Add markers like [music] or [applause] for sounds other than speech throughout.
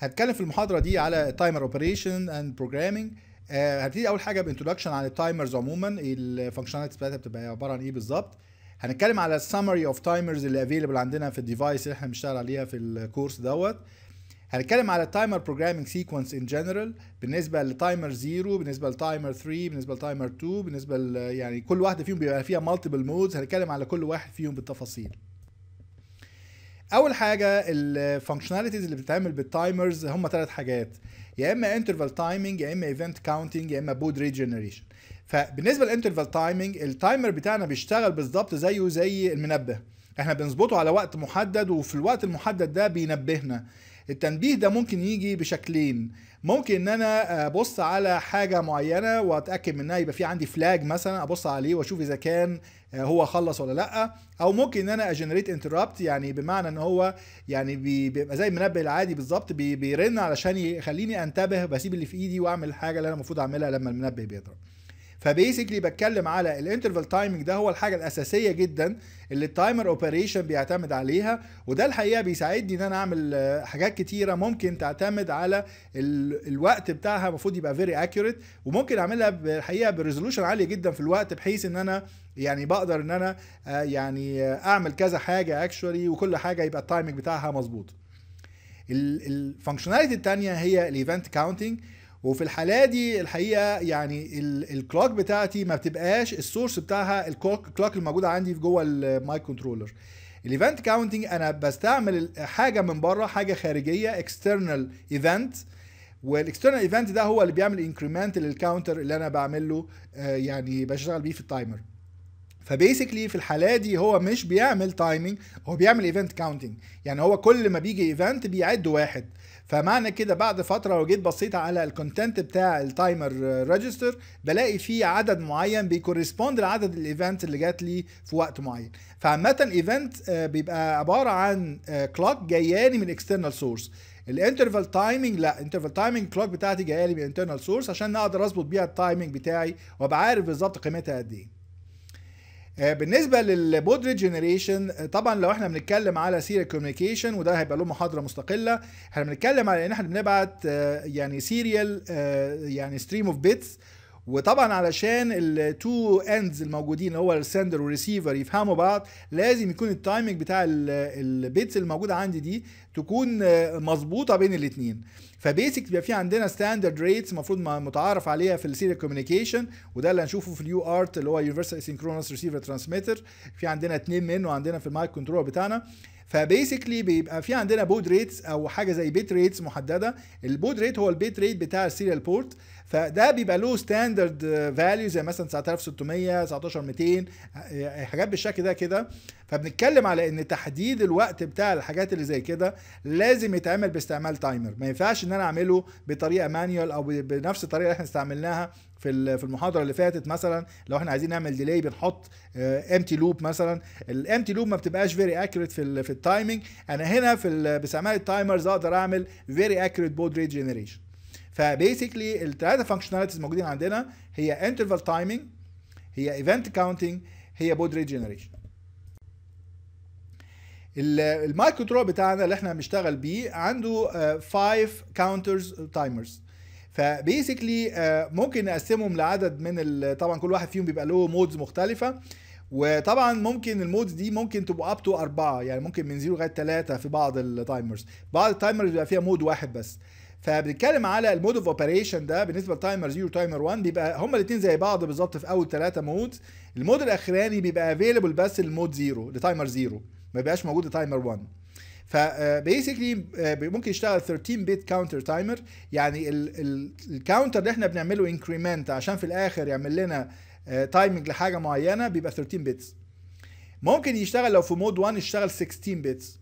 هنتكلم في المحاضره دي على تايمر اوبريشن اند بروجرامنج هبتدي اول حاجه بانترودكشن عن التايمرز عموما الفانكشناليتيز بتاعتها بتبقى عباره عن ايه بالظبط هنتكلم على السمري اوف تايمرز اللي افيلبل عندنا في الديفايس اللي احنا بنشتغل عليها في الكورس دوت هنتكلم على التايمر بروجرامينج سيكونس ان جنرال بالنسبه لتايمر 0 بالنسبه لتايمر 3 بالنسبه لتايمر 2 بالنسبه يعني كل واحده فيهم بيبقى فيها مالتيبل مودز هنتكلم على كل واحد فيهم بالتفاصيل اول حاجه الفانكشناليتيز اللي بتتعمل بالتايمرز هم ثلاث حاجات يا اما انترفال تايمنج يا اما ايفنت كاونتنج يا اما بود ريجنريشن فبالنسبه للانترفال تايمنج التايمر بتاعنا بيشتغل بالظبط زيه زي المنبه احنا بنظبطه على وقت محدد وفي الوقت المحدد ده بينبهنا التنبيه ده ممكن يجي بشكلين ممكن ان انا ابص على حاجه معينه واتاكد منها يبقى في عندي فلاج مثلا ابص عليه واشوف اذا كان هو خلص ولا لا او ممكن ان انا اجنريت انتربت يعني بمعنى ان هو يعني بيبقى زي المنبه العادي بالظبط بيرن علشان يخليني انتبه بسيب اللي في ايدي واعمل الحاجه اللي انا المفروض اعملها لما المنبه بيضرب فبيسكلي بتكلم على الانترفال تايمنج ده هو الحاجه الاساسيه جدا اللي التايمر اوبريشن بيعتمد عليها وده الحقيقه بيساعدني ان انا اعمل حاجات كتيره ممكن تعتمد على ال... الوقت بتاعها المفروض يبقى فيري اكيوريت وممكن اعملها الحقيقه بريزولوشن عاليه جدا في الوقت بحيث ان انا يعني بقدر ان انا آه، يعني اعمل كذا حاجه اكشولي وكل حاجه يبقى التايمنج بتاعها مظبوط الفانكشناليتي الثانيه هي الايفنت كاونتنج وفي الحالة دي الحقيقة يعني الكلوك بتاعتي ما بتبقاش السورس بتاعها الكلوك الموجودة عندي في جوه المايك كنترولر الايفنت كاونتنج انا بستعمل حاجة من بره حاجة خارجية اكسترنال ايفنت والاكسترنال ايفنت ده هو اللي بيعمل انكريمنت للكاونتر اللي انا بعمله آه، يعني بشتغل بيه في التايمر فبيسكلي في الحاله دي هو مش بيعمل تايمينج هو بيعمل ايفنت كاونتنج يعني هو كل ما بيجي ايفنت بيعد واحد فمعنى كده بعد فتره لو جيت بصيت على الكونتنت بتاع التايمر ريجستر بلاقي فيه عدد معين بيكورسبوند لعدد الايفنت اللي جات لي في وقت معين فعامه الايفنت آه، بيبقى عباره عن كلوك آه، جاياني من اكسترنال سورس الانترفال تايمنج لا انترفال تايمنج كلوك بتاعتي جايه لي من انترنال سورس عشان اقدر اظبط بيها التايمنج بتاعي وابقى عارف بالظبط قيمتها قد ايه آه، بالنسبه للبود جنريشن آه، طبعا لو احنا بنتكلم على سيريال كوميونيكيشن وده هيبقى له محاضره مستقله احنا بنتكلم على ان احنا بنبعت آه، يعني سيريال يعني ستريم اوف بيتس وطبعا علشان التو اندز الموجودين اللي هو السندر والريسيفر يفهموا بعض لازم يكون التايمنج بتاع البيتس الموجوده عندي دي تكون مظبوطه بين الاثنين فبيسك بيبقى في عندنا ستاندرد ريتس المفروض متعارف عليها في السيريال كوميونيكيشن وده اللي هنشوفه في اليو ارت اللي هو يونيفرسال سينكرونس ريسيفر ترانسميتر في عندنا اثنين منه عندنا في المايك كنترول بتاعنا فبيسكلي بيبقى في عندنا بود ريتس او حاجه زي بيت ريتس محدده البود ريت هو البيت ريت بتاع السيريال بورت فده بيبقى له ستاندرد فاليو زي مثلا 9600 19200 آه، حاجات بالشكل ده كده فبنتكلم على ان تحديد الوقت بتاع الحاجات اللي زي كده لازم يتعمل باستعمال تايمر ما ينفعش ان انا اعمله بطريقه مانيوال او بنفس الطريقه اللي احنا استعملناها في في المحاضره اللي فاتت مثلا لو احنا عايزين نعمل ديلي بنحط امتي آه، لوب مثلا الامتي لوب ما بتبقاش فيري اكوريت في في التايمنج انا هنا في باستعمال التايمرز اقدر اعمل فيري اكوريت بود ريت جنريشن فبيسكلي الثلاثه فانكشناليتيز موجودين عندنا هي انترفال تايمنج هي ايفنت كاونتنج هي بود ريجنريشن جنريشن المايكروترول بتاعنا اللي احنا بنشتغل بيه عنده 5 كاونترز تايمرز فبيسكلي ممكن نقسمهم لعدد من طبعا كل واحد فيهم بيبقى له مودز مختلفه وطبعا ممكن المودز دي ممكن تبقى اب تو اربعه يعني ممكن من 0 لغايه 3 في بعض التايمرز بعض التايمرز بيبقى فيها مود واحد بس فبنتكلم على المود اوف اوبريشن ده بالنسبه لتايمر 0 وتايمر 1 بيبقى هما الاثنين زي بعض بالظبط في اول ثلاثه مودز المود الاخراني بيبقى افيلبل بس للمود 0 لتايمر 0 ما بيبقاش موجود لتايمر 1 فبيسكلي ممكن يشتغل 13 بت كاونتر تايمر يعني الكاونتر اللي احنا بنعمله انكريمنت عشان في الاخر يعمل لنا تايمنج آه، لحاجه معينه بيبقى 13 بتس ممكن يشتغل لو في مود 1 يشتغل 16 بتس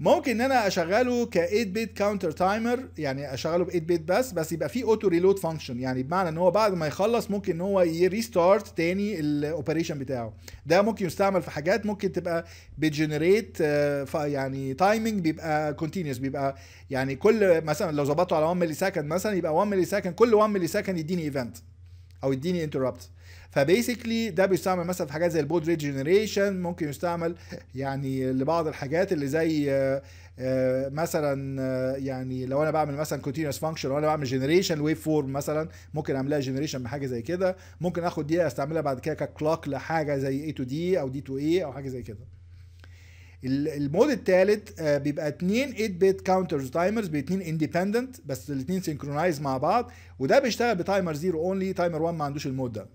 ممكن ان انا اشغله ك 8 بيت كاونتر تايمر يعني اشغله ب 8 بيت بس بس يبقى فيه اوتو ريلود فانكشن يعني بمعنى ان هو بعد ما يخلص ممكن ان هو يريستارت تاني الاوبريشن بتاعه ده ممكن يستعمل في حاجات ممكن تبقى بتجنريت آه، يعني تايمنج بيبقى كونتينوس بيبقى يعني كل مثلا لو ظبطته على 1 ملي سكند مثلا يبقى 1 ملي سكند كل 1 ملي سكند يديني ايفنت او يديني انتربت فبيسكلي ده بيستعمل مثلا في حاجات زي البود ريت جنريشن ممكن يستعمل يعني لبعض الحاجات اللي زي آه، آه، مثلا آه، يعني لو انا بعمل مثلا كونتينوس فانكشن وانا بعمل جنريشن ويف فورم مثلا ممكن اعملها جنريشن بحاجه زي كده ممكن اخد دي استعملها بعد كده ككلوك لحاجه زي اي تو دي او دي تو اي او حاجه زي كده المود الثالث بيبقى اتنين 8 بيت كاونترز تايمرز باتنين اندبندنت بس الاثنين سينكرونايز مع بعض وده بيشتغل بتايمر 0 اونلي تايمر 1 ما عندوش المود ده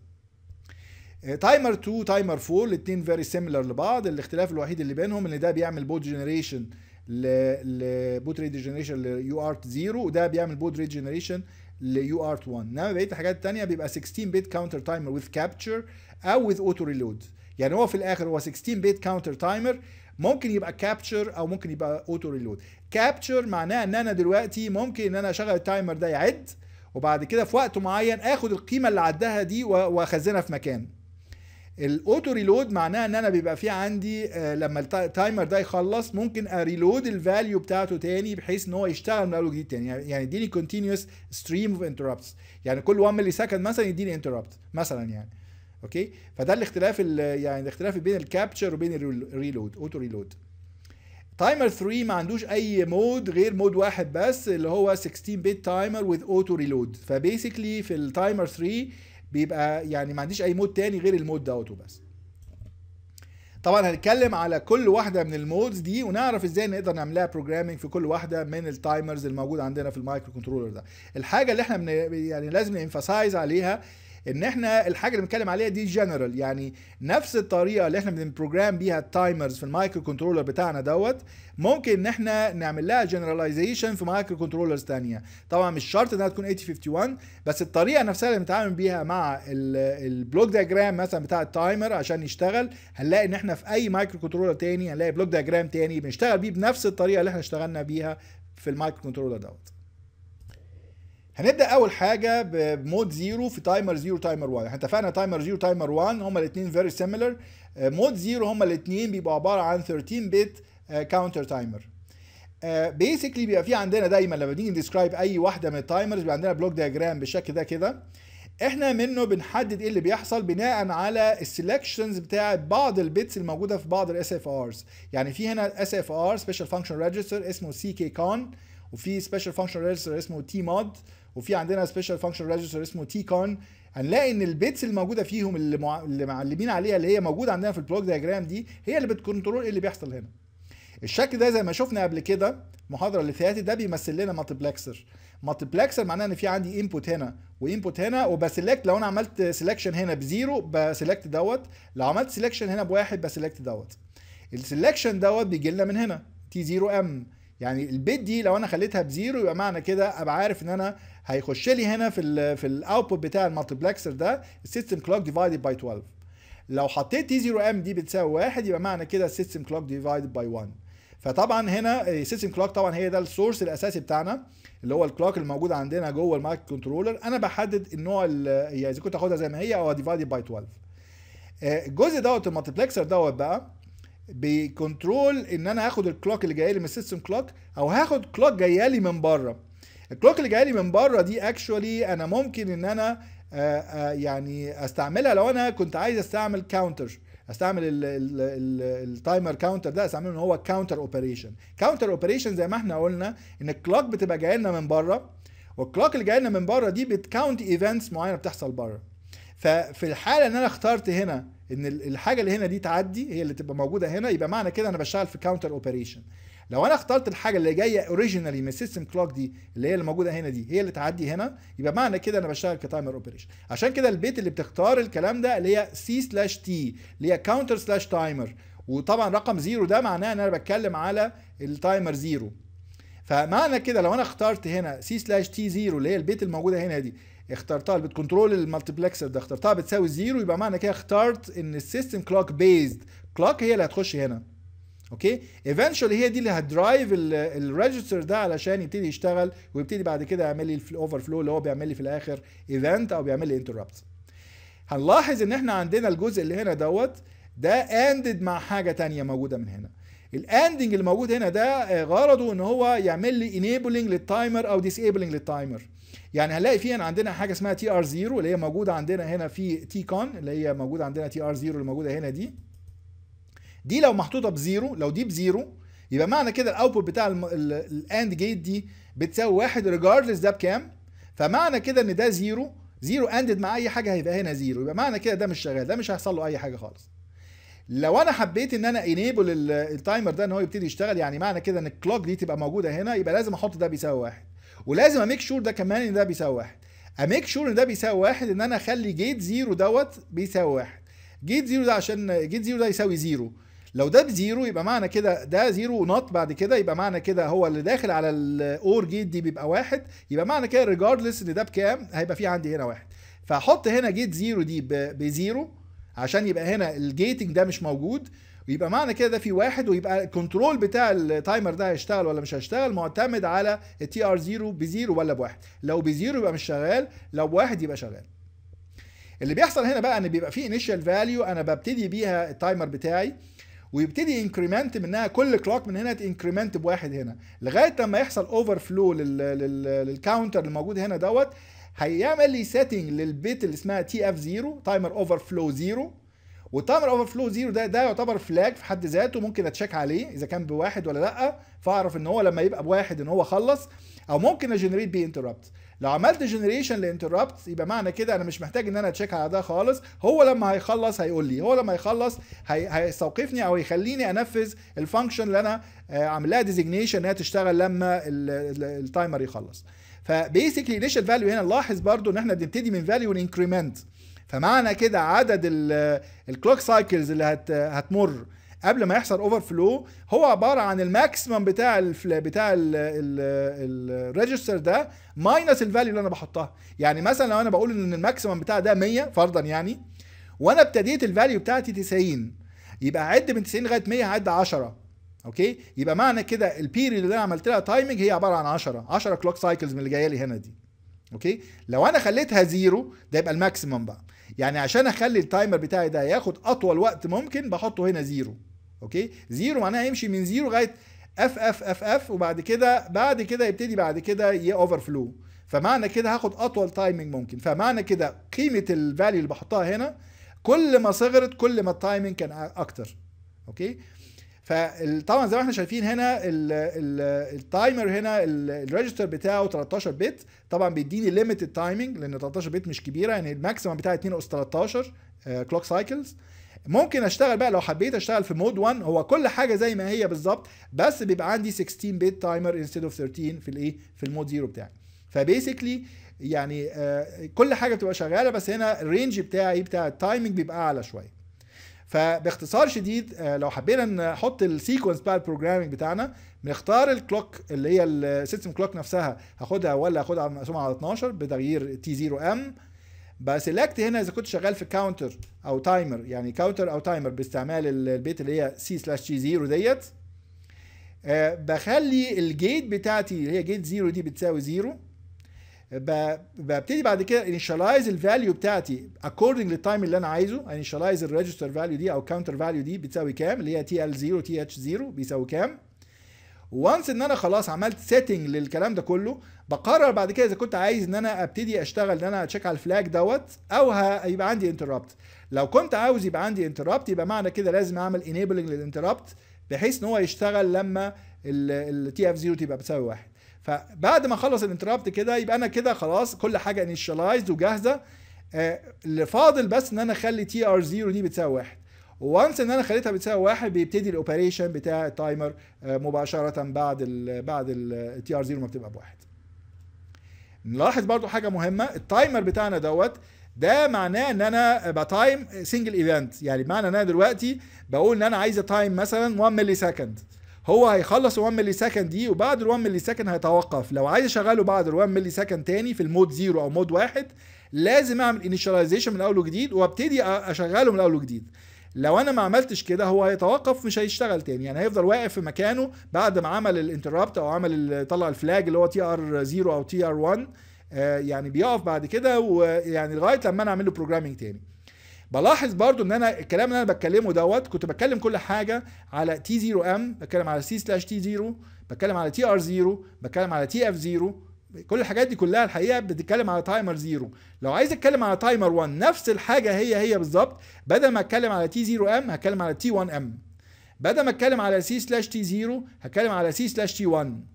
تايمر 2 تايمر 4 الاثنين فيري سيميلر لبعض الاختلاف الوحيد اللي بينهم ان ده بيعمل بوت جنريشن لبوت ريت جنريشن ليو ارت 0 وده بيعمل بوت ريت جنريشن ليو ارت 1 انما بقيه الحاجات الثانيه بيبقى 16 بيت كاونتر تايمر وذ كابتشر او وذ اوتو ريلود يعني هو في الاخر هو 16 بيت كاونتر تايمر ممكن يبقى كابتشر او ممكن يبقى اوتو ريلود كابتشر معناه ان انا دلوقتي ممكن ان انا اشغل التايمر ده يعد وبعد كده في وقت معين اخد القيمه اللي عدها دي واخزنها في مكان الاوتو ريلود معناها ان انا بيبقى في عندي آه، لما التايمر ده يخلص ممكن اريلود الفاليو بتاعته تاني بحيث ان هو يشتغل من اول وجديد تاني يعني, يعني يديني كونتينوس ستريم اوف انتربتس يعني كل 1 ملي سكند مثلا يديني انتربت مثلا يعني اوكي فده الاختلاف يعني الاختلاف بين الكابتشر وبين الريلود اوتو ريلود تايمر 3 ما عندوش اي مود غير مود واحد بس اللي هو 16 بت تايمر وذ اوتو ريلود فبيسكلي في التايمر 3 بيبقى يعني ما عنديش اي مود تاني غير المود دوت وبس طبعا هنتكلم على كل واحده من المودز دي ونعرف ازاي نقدر نعملها بروجرامنج في كل واحده من التايمرز الموجود عندنا في المايكرو كنترولر ده الحاجه اللي احنا من يعني لازم ننفسايز عليها ان احنا الحاجه اللي بنتكلم عليها دي جنرال يعني نفس الطريقه اللي احنا بنبروجرام بيها التايمرز في المايكرو كنترولر بتاعنا دوت ممكن ان احنا نعمل لها جنراليزيشن في مايكرو كنترولرز ثانيه طبعا مش شرط انها تكون 8051 بس الطريقه نفسها اللي بنتعامل بيها مع البلوك دياجرام مثلا بتاع التايمر عشان يشتغل هنلاقي ان احنا في اي مايكرو كنترولر تاني هنلاقي بلوك دياجرام تاني بنشتغل بيه بنفس الطريقه اللي احنا اشتغلنا بيها في المايكرو كنترولر دوت هنبدا اول حاجه بمود زيرو في تايمر زيرو تايمر 1 احنا اتفقنا تايمر زيرو تايمر 1 هما الاثنين فيري سيميلر مود زيرو هما الاثنين بيبقوا عباره عن 13 بت كاونتر تايمر بيسكلي بيبقى في عندنا دايما لما بنيجي ديسكرايب اي واحده من التايمرز بيبقى عندنا بلوك دياجرام بالشكل ده كده احنا منه بنحدد ايه اللي بيحصل بناء على السلكشنز بتاعه بعض البيتس الموجوده في بعض الاس اف ارز يعني في هنا اس اف ار سبيشال فانكشن ريجستر اسمه سي كي كون وفي سبيشال فانكشن ريجستر اسمه تي مود وفي عندنا سبيشال فانكشن ريجستر اسمه تي كون هنلاقي ان البيتس الموجوده فيهم اللي, مع... اللي معلمين عليها اللي هي موجوده عندنا في البلوك دياجرام دي هي اللي بتكنترول ايه اللي بيحصل هنا الشكل ده زي ما شفنا قبل كده المحاضره اللي فاتت ده بيمثل لنا مالتيبلكسر مالتيبلكسر معناه ان في عندي انبوت هنا وانبوت هنا وبسلكت لو انا عملت سيلكشن هنا بزيرو بسلكت دوت لو عملت سيلكشن هنا بواحد بسلكت دوت السلكشن دوت بيجي لنا من هنا تي 0 ام يعني البيت دي لو انا خليتها بزيرو يبقى معنى كده ابقى عارف ان انا هيخش لي هنا في الـ في الاوتبوت بتاع المالتيبلكسر ده السيستم كلوك ديفايدد باي 12 لو حطيت تي 0 ام دي بتساوي 1 يبقى معنى كده السيستم كلوك ديفايدد باي 1 فطبعا هنا السيستم كلوك طبعا هي ده السورس الاساسي بتاعنا اللي هو الكلوك الموجود عندنا جوه المايك كنترولر انا بحدد النوع يعني اذا كنت هاخدها زي ما هي او ديفايدد باي 12 الجزء دوت المالتيبلكسر دوت بقى بكنترول ان انا هاخد الكلوك اللي جايه لي من السيستم كلوك او هاخد كلوك جايه لي من بره الكلوك اللي جايه لي من بره دي اكشولي انا ممكن ان انا آآ آه، آآ آه، يعني استعملها لو انا كنت عايز استعمل كاونتر استعمل التايمر كاونتر ده استعمله ان هو كاونتر اوبريشن كاونتر اوبريشن زي ما احنا قلنا ان الكلوك بتبقى جايه لنا من بره والكلوك اللي جايه لنا من بره دي بتكاونت ايفنتس معينه بتحصل بره ففي الحاله ان انا اخترت هنا ان الحاجه اللي هنا دي تعدي هي اللي تبقى موجوده هنا يبقى معنى كده انا بشتغل في كاونتر اوبريشن لو انا اخترت الحاجه اللي جايه اوريجينالي من السيستم كلوك دي اللي هي اللي موجوده هنا دي هي اللي تعدي هنا يبقى معنى كده انا بشتغل كتايمر اوبريشن عشان كده البيت اللي بتختار الكلام ده اللي هي سي سلاش تي اللي هي كاونتر سلاش تايمر وطبعا رقم زيرو ده معناه ان انا بتكلم على التايمر زيرو فمعنى كده لو انا اخترت هنا سي سلاش تي زيرو اللي هي البيت الموجوده هنا دي اخترتها اللي بتكنترول المالتيبلكسر ده اخترتها بتساوي زيرو يبقى معنى كده اخترت ان السيستم كلوك بيزد كلوك هي اللي هتخش هنا اوكي ايفينشولي هي دي اللي هتدرايف الريجستر ده علشان يبتدي يشتغل ويبتدي بعد كده يعمل لي الاوفر فلو اللي هو بيعمل لي في الاخر ايفنت او بيعمل لي انتربت هنلاحظ ان احنا عندنا الجزء اللي هنا دوت ده اندد مع حاجه تانية موجوده من هنا الاندنج اللي موجود هنا ده آه، غرضه ان هو يعمل لي انيبلنج للتايمر او ديسيبلنج للتايمر يعني هنلاقي في هنا عندنا حاجه اسمها تي ار 0 اللي هي موجوده عندنا هنا في تي كون اللي هي موجوده عندنا تي ار 0 اللي موجوده هنا دي دي لو محطوطه بزيرو لو دي بزيرو يبقى معنى كده الاوتبوت بتاع الاند جيت دي بتساوي واحد ريجاردلس ده بكام فمعنى كده ان ده زيرو زيرو اندد مع اي حاجه هيبقى هنا زيرو يبقى معنى كده ده مش شغال ده مش هيحصل له اي حاجه خالص لو انا حبيت ان انا انيبل التايمر ده ان هو يبتدي يشتغل يعني معنى كده ان الكلوك دي تبقى موجوده هنا يبقى لازم احط ده بيساوي واحد ولازم اميك شور ده كمان ان ده بيساوي واحد اميك شور ان ده بيساوي واحد ان انا اخلي جيت زيرو دوت بيساوي واحد جيت زيرو ده عشان جيت زيرو ده يساوي زيرو لو ده بزيرو يبقى معنى كده ده زيرو نوت بعد كده يبقى معنى كده هو اللي داخل على الاور جيت دي بيبقى واحد يبقى معنى كده ريجاردلس ان ده بكام هيبقى في عندي هنا واحد فاحط هنا جيت زيرو دي بزيرو عشان يبقى هنا الجيتنج ده مش موجود يبقى معنى كده ده في واحد ويبقى الكنترول بتاع التايمر ده هيشتغل ولا مش هيشتغل معتمد على التي ار 0 بزيرو ولا بواحد لو بزيرو يبقى مش شغال لو بواحد يبقى شغال اللي بيحصل هنا بقى ان بيبقى في انيشال فاليو انا ببتدي بيها التايمر بتاعي ويبتدي انكريمنت منها كل كلوك من هنا تانكريمنت بواحد هنا لغايه لما يحصل اوفر فلو للكاونتر اللي موجود هنا دوت هيعمل لي سيتنج للبيت اللي اسمها تي اف 0 تايمر اوفر فلو 0 والتايمر اوفر فلو زيرو ده ده يعتبر فلاج في حد ذاته ممكن اتشيك عليه اذا كان بواحد ولا لا فاعرف ان هو لما يبقى بواحد ان هو خلص او ممكن اجنريت بيه انتربت لو عملت جنريشن لانتربت يبقى معنى كده انا مش محتاج ان انا اتشيك على ده خالص هو لما هيخلص هيقول لي هو لما هيخلص هي... هيستوقفني او يخليني انفذ الفانكشن اللي انا عامل لها ديزيجنيشن انها تشتغل لما التايمر يخلص فبيسكلي انيشال فاليو هنا نلاحظ برضو ان احنا بنبتدي من فاليو انكريمنت فمعنى كده عدد الكلوك سايكلز اللي هت هتمر قبل ما يحصل اوفر فلو هو عباره عن الماكسيمم بتاع الـ بتاع الريجستر ده ماينس الفاليو اللي انا بحطها يعني مثلا لو انا بقول ان الماكسيمم بتاع ده 100 فرضا يعني وانا ابتديت الفاليو بتاعتي 90 يبقى عد من 90 لغايه 100 هعد 10 اوكي يبقى معنى كده البيريد اللي انا عملت لها تايمنج هي عباره عن 10 10 كلوك سايكلز من اللي جايه لي هنا دي اوكي لو انا خليتها زيرو ده يبقى الماكسيمم بقى يعني عشان اخلي التايمر بتاعي ده ياخد اطول وقت ممكن بحطه هنا زيرو اوكي زيرو معناها يمشي من زيرو لغايه اف اف اف اف وبعد كده بعد كده يبتدي بعد كده اوفر فلو فمعنى كده هاخد اطول تايمنج ممكن فمعنى كده قيمه الفاليو اللي بحطها هنا كل ما صغرت كل ما التايمنج كان اكتر اوكي فطبعا زي ما احنا شايفين هنا التايمر هنا الريجستر بتاعه 13 بت طبعا بيديني ليميتد تايمنج لان 13 بت مش كبيره يعني الماكسيمم بتاعي 2 اس 13 كلوك سايكلز ممكن اشتغل بقى لو حبيت اشتغل في مود 1 هو كل حاجه زي ما هي بالظبط بس بيبقى عندي 16 بت تايمر انستيد اوف 13 في الايه في المود 0 بتاعي فبيسكلي يعني آه، كل حاجه بتبقى شغاله بس هنا الرينج بتاعي بتاع التايمنج بيبقى اعلى شويه فباختصار شديد آه، لو حبينا نحط السيكونس بتاع البروجرامنج بتاعنا بنختار الكلوك اللي هي السيستم كلوك نفسها هاخدها ولا هاخدها مقسومه على 12 بتغيير تي 0 ام بسلكت هنا اذا كنت شغال في كاونتر او تايمر يعني كاونتر او تايمر باستعمال البيت اللي هي سي سلاش تي 0 ديت آه، بخلي الجيت بتاعتي اللي هي جيت 0 دي بتساوي 0 ببتدي بعد كده انيشاليز الفاليو بتاعتي اكوردنج للتايم اللي انا عايزه انيشاليز الريجستر فاليو دي او كاونتر فاليو دي بتساوي كام اللي هي تي ال 0 تي اتش 0 بيساوي كام وانس ان انا خلاص عملت سيتنج للكلام ده كله بقرر بعد كده اذا كنت عايز ان انا ابتدي اشتغل ان انا اتشيك على الفلاج دوت او هيبقى عندي انتربت لو كنت عاوز يبقى عندي انتربت يبقى معنى كده لازم اعمل انيبلنج للانتربت بحيث ان هو يشتغل لما التي اف 0 تبقى بتساوي واحد فبعد ما اخلص الانترابت كده يبقى انا كده خلاص كل حاجه انيشاليزد وجاهزه آه، اللي فاضل بس ان انا اخلي تي ار 0 دي بتساوي واحد وانس ان انا خليتها بتساوي واحد بيبتدي الاوبريشن بتاع التايمر آه، مباشره بعد الـ بعد التي ار 0 ما بتبقى بواحد نلاحظ برضو حاجه مهمه التايمر بتاعنا دوت ده معناه ان انا بتايم سنجل ايفنت يعني بمعنى ان انا دلوقتي بقول ان انا عايز تايم مثلا 1 ملي سكند هو هيخلص ال 1 ملي سكند دي وبعد ال 1 ملي سكند هيتوقف لو عايز اشغله بعد ال 1 ملي سكند تاني في المود 0 او مود 1 لازم اعمل انيشاليزيشن من اول وجديد وابتدي اشغله من اول وجديد لو انا ما عملتش كده هو هيتوقف مش هيشتغل تاني يعني هيفضل واقف في مكانه بعد ما عمل الانتربت او عمل طلع الفلاج اللي هو تي ار 0 او تي ار 1 يعني بيقف بعد كده ويعني لغايه لما انا اعمل له بروجرامنج تاني بلاحظ برضو ان انا الكلام اللي انا بتكلمه دوت كنت بتكلم كل حاجه على تي 0 ام بتكلم على سي سلاش تي 0 بتكلم على تي ار 0 بتكلم على تي اف 0 كل الحاجات دي كلها الحقيقه بتتكلم على تايمر 0 لو عايز اتكلم على تايمر 1 نفس الحاجه هي هي بالظبط بدل ما اتكلم على تي 0 ام هتكلم على تي 1 ام بدل ما اتكلم على سي سلاش تي 0 هتكلم على سي سلاش تي 1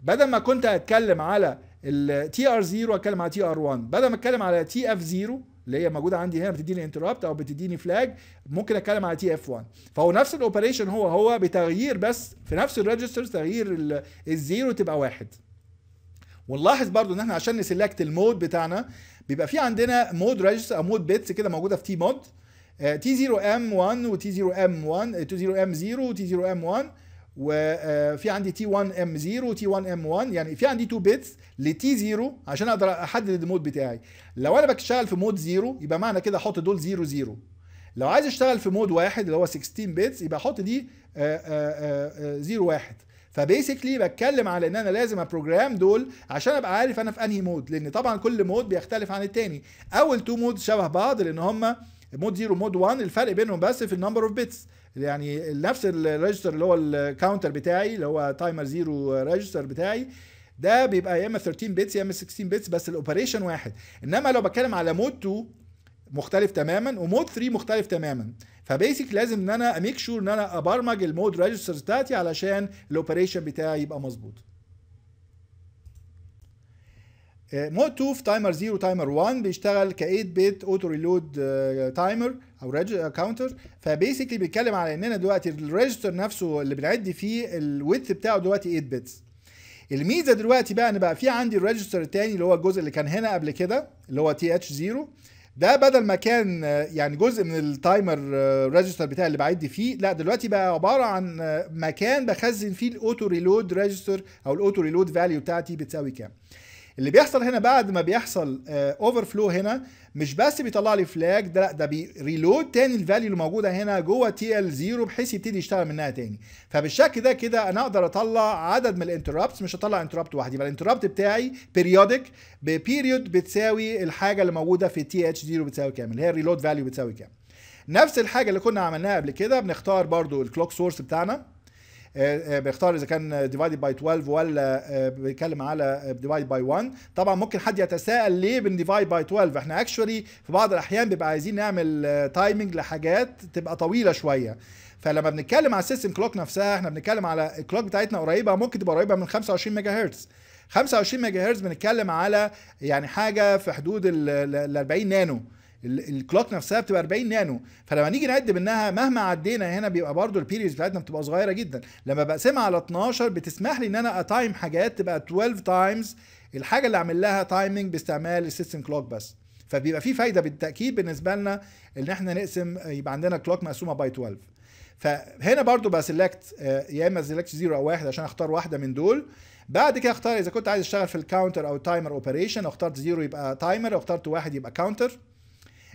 بدل ما كنت اتكلم على التي ار 0 اتكلم على تي ار 1 بدل ما اتكلم على تي اف 0 اللي هي موجوده عندي هنا بتديني انتربت او بتديني فلاج ممكن اتكلم على تي اف 1 فهو نفس الاوبريشن هو هو بتغيير بس في نفس الريجستر تغيير الزيرو تبقى واحد ونلاحظ برضو ان احنا عشان نسلكت المود بتاعنا بيبقى في عندنا مود ريجستر او مود بيتس كده موجوده في تي مود تي 0 ام 1 وتي 0 ام 1 تي 0 ام 0 وتي 0 ام 1 وفي عندي تي 1 ام 0 تي 1 ام 1 يعني في عندي 2 بيتس لتي 0 عشان اقدر احدد المود بتاعي لو انا بشتغل في مود 0 يبقى معنى كده احط دول 0 0 لو عايز اشتغل في مود واحد اللي هو 16 بيتس يبقى احط دي 0 1 فبيسكلي بتكلم على ان انا لازم ابروجرام دول عشان ابقى عارف انا في انهي مود لان طبعا كل مود بيختلف عن التاني اول تو مود شبه بعض لان هما مود 0 ومود 1 الفرق بينهم بس في النمبر اوف بيتس يعني نفس الريجستر اللي هو الكاونتر بتاعي اللي هو تايمر زيرو ريجستر بتاعي ده بيبقى يا اما 13 بيتس يا اما 16 بيتس بس الاوبريشن واحد انما لو بتكلم على مود 2 مختلف تماما ومود 3 مختلف تماما فبيسك لازم ان انا اميك شور ان انا ابرمج المود ريجسترز بتاعتي علشان الاوبريشن بتاعي يبقى مظبوط مود آه، 2 في تايمر 0 تايمر 1 بيشتغل ك 8 بيت اوتو ريلود تايمر او كاونتر فبيسكلي بيتكلم على اننا دلوقتي الريجستر نفسه اللي بنعد فيه الويدث بتاعه دلوقتي 8 بيتس الميزه دلوقتي بقى ان بقى في عندي الريجستر الثاني اللي هو الجزء اللي كان هنا قبل كده اللي هو تي اتش 0 ده بدل ما كان آه، يعني جزء من التايمر آه، ريجستر بتاعي اللي بعد فيه لا دلوقتي بقى عباره عن آه، مكان بخزن فيه الاوتو ريلود ريجستر او الاوتو ريلود فاليو بتاعتي بتساوي كام اللي بيحصل هنا بعد ما بيحصل اوفر آه، فلو هنا مش بس بيطلع لي فلاج ده لا ده بيريلود تاني الفاليو اللي موجوده هنا جوه تي ال 0 بحيث يبتدي يشتغل منها تاني فبالشكل ده كده انا اقدر اطلع عدد من الانتربتس مش هطلع انتربت واحد يبقى الانتربت بتاعي بيريودك ببيريود بتساوي الحاجه اللي موجوده في تي اتش 0 بتساوي كام اللي هي الريلود فاليو بتساوي كام نفس الحاجه اللي كنا عملناها قبل كده بنختار برضو الكلوك سورس بتاعنا آه، آه، بيختار اذا كان ديفايد باي 12 ولا آه، بيتكلم على ديفايد باي 1 طبعا ممكن حد يتساءل ليه بنديفايد باي 12 احنا اكشولي في بعض الاحيان بيبقى عايزين نعمل تايمنج لحاجات تبقى طويله شويه فلما بنتكلم على السيستم كلوك نفسها احنا بنتكلم على الكلوك بتاعتنا قريبه ممكن تبقى قريبه من 25 ميجا هرتز 25 ميجا هرتز بنتكلم على يعني حاجه في حدود ال 40 نانو الكلوك نفسها بتبقى 40 نانو فلما نيجي نعد منها مهما عدينا هنا بيبقى برضو البيريودز بتاعتنا بتبقى صغيره جدا لما بقسمها على 12 بتسمح لي ان انا اتايم حاجات تبقى 12 تايمز الحاجه اللي اعمل لها تايمنج باستعمال السيستم كلوك بس فبيبقى في فايده بالتاكيد بالنسبه لنا ان احنا نقسم يبقى عندنا كلوك مقسومه باي 12 فهنا برضو بسلكت آه، يا اما سيلكت 0 او 1 عشان اختار واحده من دول بعد كده اختار اذا كنت عايز اشتغل في الكاونتر او تايمر اوبريشن اخترت 0 يبقى تايمر لو اخترت 1 يبقى كاونتر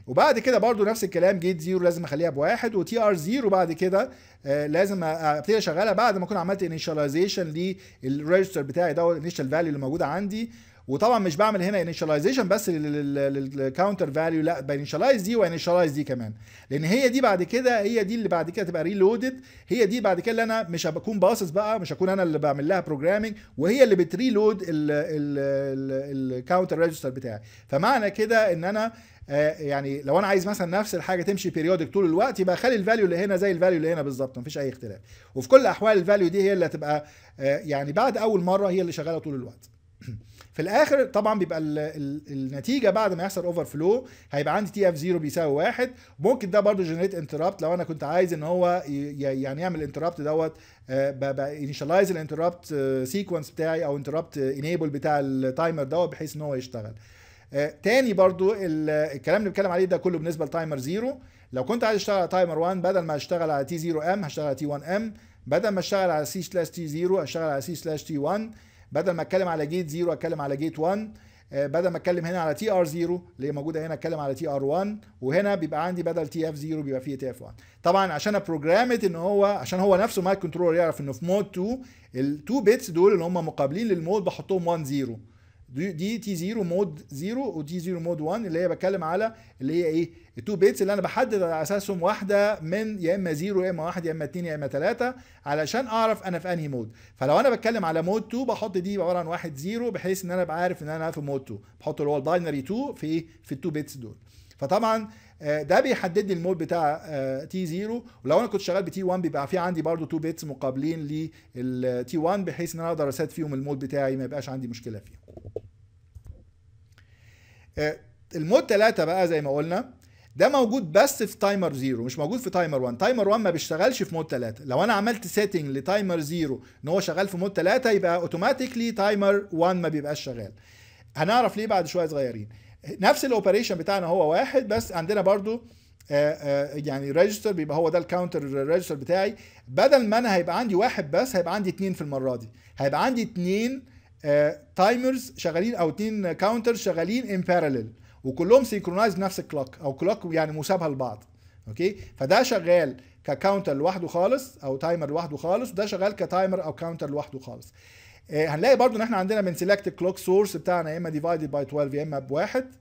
وبعد كده برضو نفس الكلام جيت زيرو لازم اخليها بواحد وتي ار زيرو بعد كده آه، لازم ابتدي اشغلها بعد ما اكون عملت انيشاليزيشن للريجستر بتاعي ده الانيشال فاليو اللي موجوده عندي وطبعا مش بعمل هنا انيشاليزيشن بس للكاونتر فاليو لا بانيشاليز دي وانيشاليز دي كمان لان هي دي بعد كده هي دي اللي بعد كده تبقى ريلودد هي دي بعد كده اللي انا مش هكون باصص بقى مش هكون انا اللي بعمل لها بروجرامنج وهي اللي بتريلود الكاونتر ريجستر بتاعي فمعنى كده ان انا آه، يعني لو انا عايز مثلا نفس الحاجه تمشي بيريودك طول الوقت يبقى خلي الفاليو اللي هنا زي الفاليو اللي هنا بالظبط مفيش اي اختلاف وفي كل الاحوال الفاليو دي هي اللي هتبقى آه، يعني بعد اول مره هي اللي شغاله طول الوقت [clears throat] في الاخر طبعا بيبقى الـ الـ النتيجه بعد ما يحصل اوفر فلو هيبقى عندي تي اف 0 بيساوي 1 ممكن ده برضو جنريت انتربت لو انا كنت عايز ان هو يعني يعمل انتربت دوت انيشالايز الانتربت سيكونس بتاعي او انتربت انيبل بتاع التايمر دوت بحيث ان هو يشتغل آه، تاني برضو الكلام اللي بنتكلم عليه ده كله بالنسبه لتايمر 0 لو كنت عايز اشتغل على تايمر 1 بدل ما اشتغل على تي 0 ام هشتغل على تي 1 ام بدل ما اشتغل على سي سلاش تي 0 اشتغل على سي سلاش تي 1 بدل ما اتكلم على جيت 0 اتكلم على جيت 1 آه، بدل ما اتكلم هنا على تي ار 0 اللي موجوده هنا اتكلم على تي ار 1 وهنا بيبقى عندي بدل تي اف 0 بيبقى فيه تي اف 1 طبعا عشان ابروجرامت ان هو عشان هو نفسه مايك كنترولر يعرف انه في مود 2 ال 2 بيتس دول اللي هم مقابلين للمود بحطهم 1 0 دي, دي تي 0 مود 0 ودي 0 مود 1 اللي هي بتكلم على اللي هي ايه التو بيتس اللي انا بحدد على اساسهم واحده من يا اما 0 يا اما 1 يا اما 2 يا اما 3 علشان اعرف انا في انهي مود فلو انا بتكلم على مود 2 بحط دي عباره عن 1 0 بحيث ان انا ابقى عارف ان انا في مود 2 بحط اللي هو الباينري 2 في ايه في التو بيتس دول فطبعا آه، ده بيحدد لي المود بتاع تي آه، 0 ولو انا كنت شغال بتي 1 بيبقى في عندي برضو 2 بيتس مقابلين للتي 1 بحيث ان انا اقدر اسد فيهم المود بتاعي ما يبقاش عندي مشكله فيهم آه، المود 3 بقى زي ما قلنا ده موجود بس في تايمر 0 مش موجود في تايمر 1 تايمر 1 ما بيشتغلش في مود 3 لو انا عملت سيتنج لتايمر 0 ان هو شغال في مود 3 يبقى اوتوماتيكلي تايمر 1 ما بيبقاش شغال هنعرف ليه بعد شويه صغيرين نفس الاوبريشن بتاعنا هو واحد بس عندنا برضو آه، آه، يعني ريجستر بيبقى هو ده الكاونتر ريجستر بتاعي بدل ما انا هيبقى عندي واحد بس هيبقى عندي اتنين في المره دي هيبقى عندي اتنين تايمرز آه، شغالين او اتنين كاونترز شغالين ان بارلل وكلهم سينكرونايز نفس الكلوك او كلوك يعني مسابهه لبعض اوكي فده شغال ككاونتر لوحده خالص او تايمر لوحده خالص وده شغال كتايمر او كاونتر لوحده خالص آه، هنلاقي برضو ان احنا عندنا من سيلكت كلوك سورس بتاعنا يا اما ديفايدد باي 12 يا اما بواحد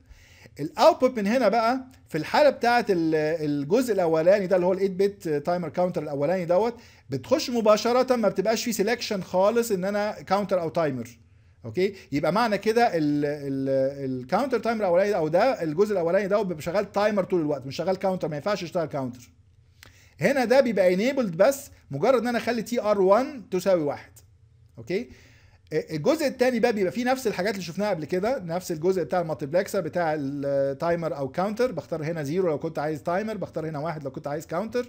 الاوتبوت من هنا بقى في الحاله بتاعه الجزء الاولاني ده اللي هو ال 8 بت تايمر كاونتر الاولاني دوت بتخش مباشره ما بتبقاش في سيلكشن خالص ان انا كاونتر او تايمر اوكي يبقى معنى كده الكاونتر تايمر الاولاني او ده الجزء الاولاني دوت بيبقى شغال تايمر طول الوقت مش شغال كاونتر ما ينفعش يشتغل كاونتر هنا ده بيبقى انيبلد بس مجرد ان انا اخلي تي ار 1 تساوي 1 اوكي الجزء الثاني بقى بيبقى فيه نفس الحاجات اللي شفناها قبل كده نفس الجزء بتاع المالتيبلكسر بتاع التايمر او كاونتر بختار هنا زيرو لو كنت عايز تايمر بختار هنا واحد لو كنت عايز كاونتر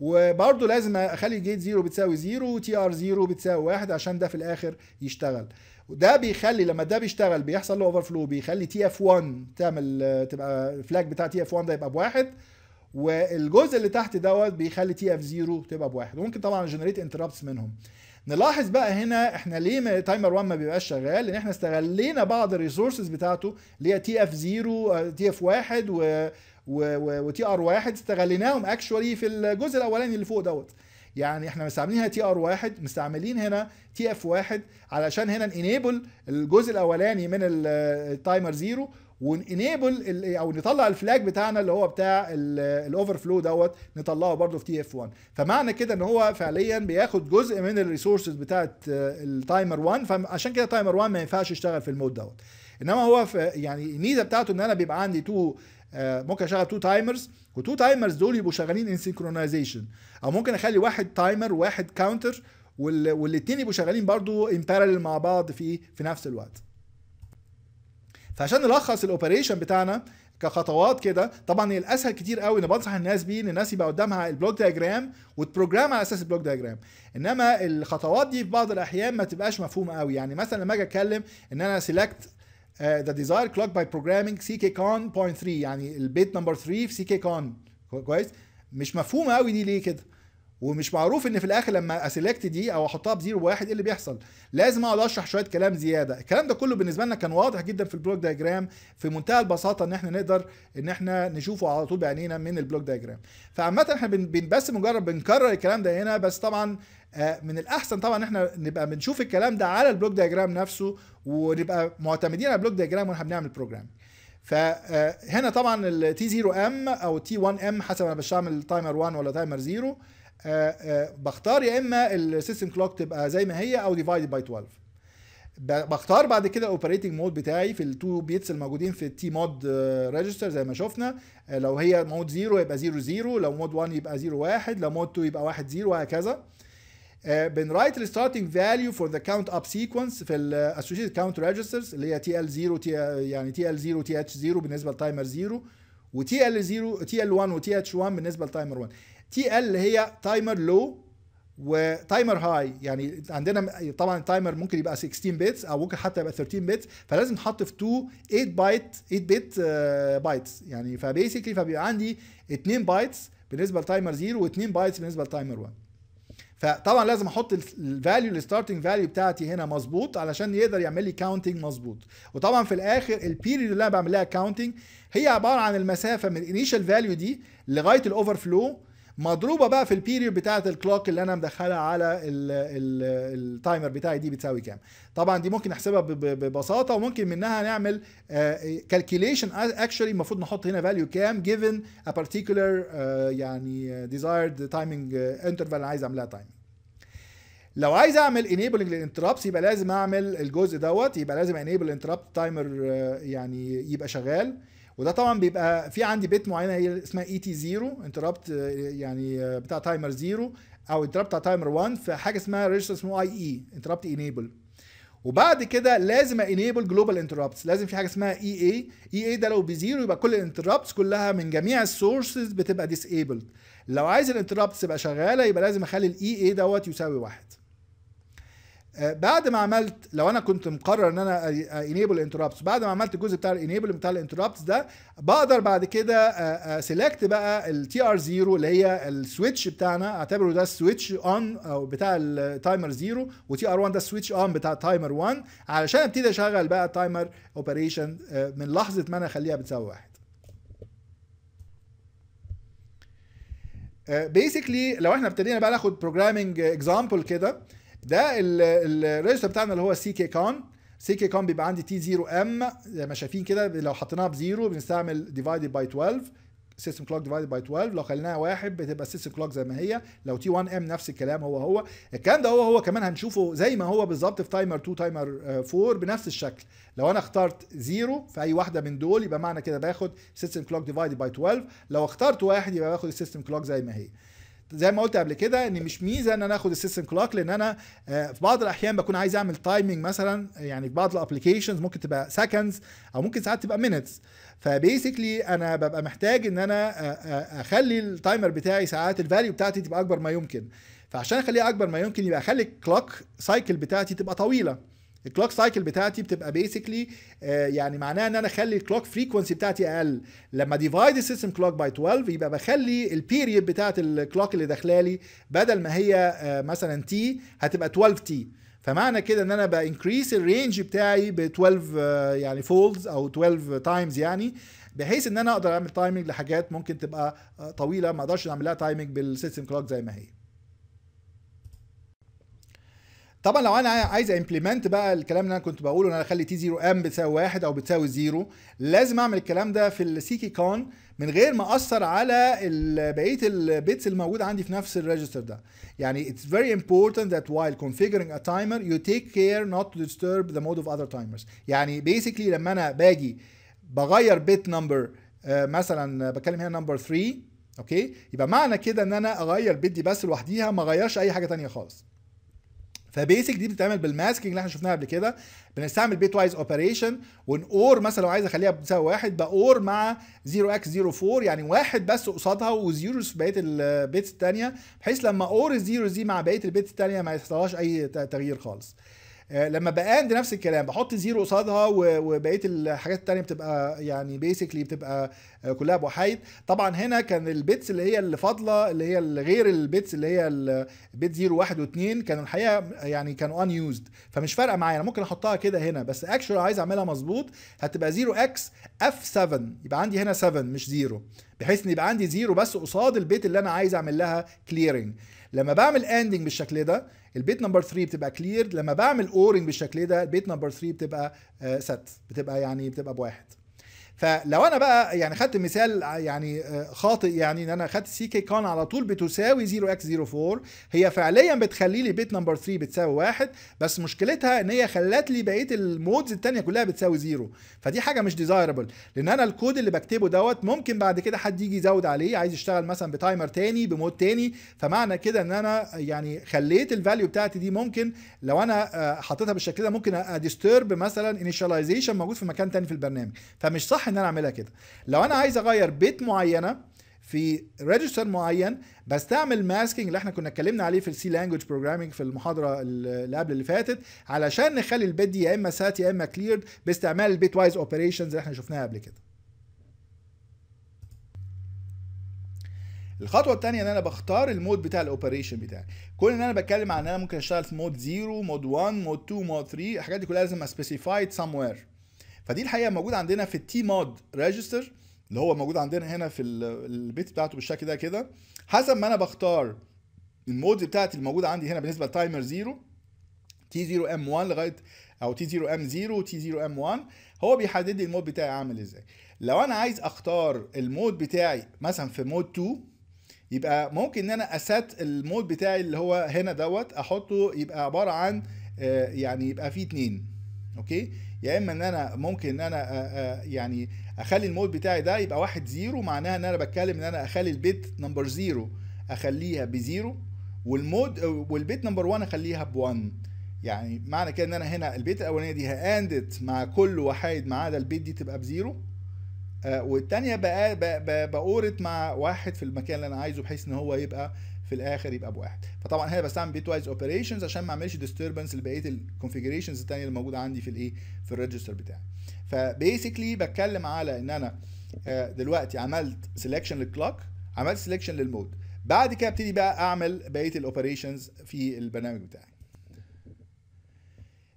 وبرده لازم اخلي جيت زيرو بتساوي زيرو تي ار زيرو بتساوي واحد عشان ده في الاخر يشتغل وده بيخلي لما ده بيشتغل بيحصل له اوفر فلو بيخلي تي اف 1 تعمل تبقى الفلاج بتاع تي اف 1 ده يبقى بواحد والجزء اللي تحت دوت بيخلي تي اف 0 تبقى بواحد وممكن طبعا جنريت انتربتس منهم نلاحظ بقى هنا احنا ليه تايمر 1 ما بيبقاش شغال لان احنا استغلينا بعض الريسورسز بتاعته اللي هي تي اف 0 تي اف 1 و وتي ار 1 استغليناهم اكشولي في الجزء الاولاني اللي فوق دوت يعني احنا مستعملينها تي ار 1 مستعملين هنا تي اف 1 علشان هنا انيبل الجزء الاولاني من التايمر آه، 0 ونيبل او نطلع الفلاج بتاعنا اللي هو بتاع الاوفر فلو دوت نطلعه برده في تي اف 1 فمعنى كده ان هو فعليا بياخد جزء من الريسورسز بتاعه التايمر 1 فعشان كده تايمر 1 ما ينفعش يشتغل في المود دوت انما هو يعني الميزه بتاعته ان انا بيبقى عندي تو آه، ممكن اشغل تو تايمرز وتو تايمرز دول يبقوا شغالين ان سينكرونايزيشن او ممكن اخلي واحد تايمر وواحد كاونتر والاثنين يبقوا شغالين برضو ان مع بعض في في نفس الوقت فعشان نلخص الاوبريشن بتاعنا كخطوات كده طبعا الاسهل كتير قوي انا بنصح الناس بيه ان الناس يبقى قدامها البلوك دايجرام وتبروجرام على اساس البلوك دايجرام انما الخطوات دي في بعض الاحيان ما تبقاش مفهومه قوي يعني مثلا لما اجي اتكلم ان انا سيلكت ذا ديزاير كلوك باي بروجرامينج سي كي كون بوينت 3 يعني البيت نمبر 3 في سي كي كون كويس مش مفهومه قوي دي ليه كده ومش معروف ان في الاخر لما اسيلكت دي او احطها و واحد ايه اللي بيحصل لازم اقعد اشرح شويه كلام زياده الكلام ده كله بالنسبه لنا كان واضح جدا في البلوك دايجرام في منتهى البساطه ان احنا نقدر ان احنا نشوفه على طول بعينينا من البلوك دايجرام فعامه احنا بس مجرد بنكرر الكلام ده هنا بس طبعا آه، من الاحسن طبعا احنا نبقى بنشوف الكلام ده على البلوك دايجرام نفسه ونبقى معتمدين على البلوك دايجرام واحنا بنعمل بروجرام فهنا آه، طبعا التي 0 ام او تي 1 ام حسب انا بشتغل تايمر 1 ولا تايمر 0 آه، آه، بختار يا اما السيستم كلوك تبقى زي ما هي او ديفايد باي 12 بختار بعد كده الاوبريتنج مود بتاعي في التو بيتس الموجودين في التي مود ريجستر زي ما شفنا آه، لو هي مود 0 يبقى 0 0 لو مود 1 يبقى 0 1 لو مود 2 يبقى 1 0 وهكذا بنرايت الستارتنج فاليو فور ذا كاونت اب سيكونس في الاسوشيتد كاونت ريجسترز اللي هي تي ال 0 يعني تي ال 0 تي اتش 0 بالنسبه للتايمر 0 وتي ال 0 تي ال 1 وتي اتش 1 بالنسبه لتايمر 1 تي ال اللي هي تايمر لو وتايمر هاي يعني عندنا طبعا التايمر ممكن يبقى 16 بيتس او ممكن حتى يبقى 13 بيتس فلازم نحط في 2 8 بايت 8 بيت بايتس يعني فبيسكلي فبيبقى عندي 2 بايتس بالنسبه لتايمر 0 و2 بايتس بالنسبه لتايمر 1 فطبعا لازم احط الفاليو الستارتنج فاليو بتاعتي هنا مظبوط علشان يقدر يعمل لي كاونتنج مظبوط وطبعا في الاخر البيريد اللي انا بعمل لها كاونتنج هي عباره عن المسافه من الانيشال فاليو دي لغايه الاوفر فلو مضروبه بقى في البيريود بتاعه الكلوك اللي انا مدخلها على التايمر بتاعي دي بتساوي كام طبعا دي ممكن نحسبها ببساطه وممكن منها نعمل كالكوليشن آه، اكشولي المفروض نحط هنا فاليو كام جيفن ا بارتيكولر يعني ديزايرد تايمنج انترفال انا عايز اعملها تايم لو عايز اعمل انيبلنج للانترابس يبقى لازم اعمل الجزء دوت يبقى لازم انيبل انتربت تايمر يعني يبقى شغال وده طبعا بيبقى في عندي بيت معينه هي اسمها اي تي زيرو انتربت يعني بتاع تايمر زيرو او انتربت بتاع تايمر 1 في حاجه اسمها ريجستر اسمه اي اي انتربت انيبل وبعد كده لازم انيبل جلوبال انتربتس لازم في حاجه اسمها اي اي اي اي ده لو بزيرو يبقى كل الانتربتس كلها من جميع السورسز بتبقى ديسيبلد لو عايز الانتربتس تبقى شغاله يبقى لازم اخلي الاي اي e دوت يساوي واحد آه، بعد ما عملت لو انا كنت مقرر ان انا انيبل انتربتس بعد ما عملت الجزء بتاع الانيبل بتاع الانتربتس ده بقدر بعد كده سيلكت بقى التي ار زيرو اللي هي السويتش بتاعنا اعتبره ده السويتش اون او بتاع التايمر زيرو وتي ار 1 ده السويتش اون بتاع التايمر 1 علشان ابتدي اشغل بقى التايمر اوبريشن آه، من لحظه ما انا اخليها بتساوي واحد بيسكلي آه، لو احنا ابتدينا بقى ناخد بروجرامنج اكزامبل كده ده الريجستر بتاعنا اللي هو سي كي كون سي كي كون بيبقى عندي تي 0 ام زي ما شايفين كده لو حطيناها بزيرو بنستعمل ديفايدد باي 12 سيستم كلوك ديفايد باي 12 لو خليناها واحد بتبقى السيستم كلوك زي ما هي لو تي 1 ام نفس الكلام هو هو الكلام ده هو هو كمان هنشوفه زي ما هو بالظبط في تايمر 2 تايمر 4 بنفس الشكل لو انا اخترت زيرو في اي واحده من دول يبقى معنى كده باخد سيستم كلوك ديفايد باي 12 لو اخترت واحد يبقى باخد السيستم كلوك زي ما هي زي ما قلت قبل كده ان مش ميزه ان انا اخد السيستم كلوك لان انا آه، في بعض الاحيان بكون عايز اعمل تايمنج مثلا يعني في بعض الابلكيشنز ممكن تبقى سكندز او ممكن ساعات تبقى مينتس فبيسكلي انا ببقى محتاج ان انا آه، آه، اخلي التايمر بتاعي ساعات الفاليو بتاعتي تبقى اكبر ما يمكن فعشان اخليها اكبر ما يمكن يبقى اخلي الكلوك سايكل بتاعتي تبقى طويله الكلوك سايكل بتاعتي بتبقى بيسكلي آه، يعني معناها ان انا اخلي الكلوك فريكونسي بتاعتي اقل لما ديفايد السيستم كلوك باي 12 يبقى بخلي البيريد بتاعت الكلوك اللي داخلالي بدل ما هي آه، مثلا تي هتبقى 12 تي فمعنى كده ان انا بانكريس الرينج بتاعي ب 12 آه، يعني فولدز او 12 تايمز يعني بحيث ان انا اقدر اعمل تايمنج لحاجات ممكن تبقى طويله ما اقدرش اعمل لها تايمنج بالسيستم كلوك زي ما هي طبعا لو انا عايز امبلمنت بقى الكلام اللي انا كنت بقوله ان انا اخلي تي زيرو ام بتساوي واحد او بتساوي زيرو لازم اعمل الكلام ده في السيكي كون من غير ما اثر على بقيه البيتس الموجوده عندي في نفس الريجستر ده يعني اتس فيري امبورتنت ذات وايل كونفيجرينج ا تايمر يو تيك كير نوت تو ديسترب ذا مود اوف اذر تايمرز يعني basically لما انا باجي بغير بيت نمبر آه، مثلا بتكلم هنا نمبر 3 اوكي يبقى معنى كده ان انا اغير بيت دي بس لوحديها ما اغيرش اي حاجه ثانيه خالص فبيسك دي بتتعمل بالماسكينج اللي احنا شفناها قبل كده بنستعمل بيت وايز اوبريشن ونقور مثلا لو عايز اخليها بتساوي واحد بقور مع 0 اكس 0 4 يعني واحد بس قصادها وزيروز في بقيه البيتس الثانيه بحيث لما اور الزيروز دي مع بقيه البيتس الثانيه ما يحصلهاش اي تغيير خالص آه، لما باند نفس الكلام بحط زيرو قصادها وبقيه الحاجات الثانيه بتبقى يعني بيسكلي بتبقى آه، كلها بوحايد طبعا هنا كان البيتس اللي هي اللي فاضله اللي هي غير البيتس اللي هي البيت زيرو واحد واثنين كانوا الحقيقه يعني كانوا ان يوزد فمش فارقه معايا انا ممكن احطها كده هنا بس اكشوال عايز اعملها مظبوط هتبقى 0 اكس اف 7 يبقى عندي هنا 7 مش زيرو بحيث ان يبقى عندي زيرو بس قصاد البيت اللي انا عايز اعمل لها كليرنج لما بعمل اندنج بالشكل ده البيت نمبر 3 بتبقى كليرد لما بعمل اورنج بالشكل ده البيت نمبر 3 بتبقى ست آه، بتبقى يعني بتبقى بواحد فلو انا بقى يعني خدت مثال آه، يعني آه، خاطئ يعني ان انا خدت سي كي كان على طول بتساوي 0 x 04 هي فعليا بتخلي لي بيت نمبر 3 بتساوي 1 بس مشكلتها ان هي خلت لي بقيه المودز الثانيه كلها بتساوي 0 فدي حاجه مش ديزايربل لان انا الكود اللي بكتبه دوت ممكن بعد كده حد يجي يزود عليه عايز يشتغل مثلا بتايمر ثاني بمود ثاني فمعنى كده ان انا آه، يعني خليت الفاليو بتاعتي دي ممكن لو انا حطيتها بالشكل ده ممكن اديسترب مثلا انيشاليزيشن موجود في مكان ثاني في البرنامج فمش صح ان انا اعملها كده لو انا عايز اغير بيت معينه في ريجستر معين بستعمل ماسكينج اللي احنا كنا اتكلمنا عليه في السي لانجوج بروجرامينج في المحاضره اللي قبل اللي فاتت علشان نخلي البيت دي يا اما سات يا اما كليرد باستعمال البيت وايز اوبريشنز اللي احنا شفناها قبل كده. الخطوه الثانيه ان انا بختار المود بتاع الاوبريشن بتاعي كل ان انا بتكلم عن ان انا ممكن اشتغل في مود 0 مود 1 مود 2 مود 3 الحاجات دي كلها لازم اسبيسيفايد وير فدي الحقيقه موجوده عندنا في التي مود ريجستر اللي هو موجود عندنا هنا في البيت بتاعته بالشكل ده كده حسب ما انا بختار المود بتاعتي الموجوده عندي هنا بالنسبه لتايمر 0 تي 0 ام 1 لغايه او تي 0 ام 0 تي 0 ام 1 هو بيحدد لي المود بتاعي عامل ازاي لو انا عايز اختار المود بتاعي مثلا في مود 2 يبقى ممكن ان انا اسات المود بتاعي اللي هو هنا دوت احطه يبقى عباره عن آه، يعني يبقى فيه اتنين اوكي يا اما ان انا ممكن ان انا آآ آه، آآ آه، يعني اخلي المود بتاعي ده يبقى واحد زيرو معناها ان انا بتكلم ان انا اخلي البيت نمبر زيرو اخليها بزيرو والمود والبيت نمبر 1 اخليها ب1 يعني معنى كده ان انا هنا البيت الاولانيه دي هاندت مع كل وحايد ما عدا البيت دي تبقى بزيرو آه، والثانيه بقى بقورت مع واحد في المكان اللي انا عايزه بحيث ان هو يبقى في الاخر يبقى بواحد فطبعا هنا بستعمل بيت وايز اوبريشنز عشان ما اعملش ديستربنس لبقيه الكونفيجريشنز الثانيه اللي موجوده عندي في الايه في الريجستر بتاعي فبيسكلي بتكلم على ان انا آه، دلوقتي عملت سيلكشن للكلوك عملت سيلكشن للمود بعد كده ابتدي بقى اعمل بقيه الاوبريشنز في البرنامج بتاعي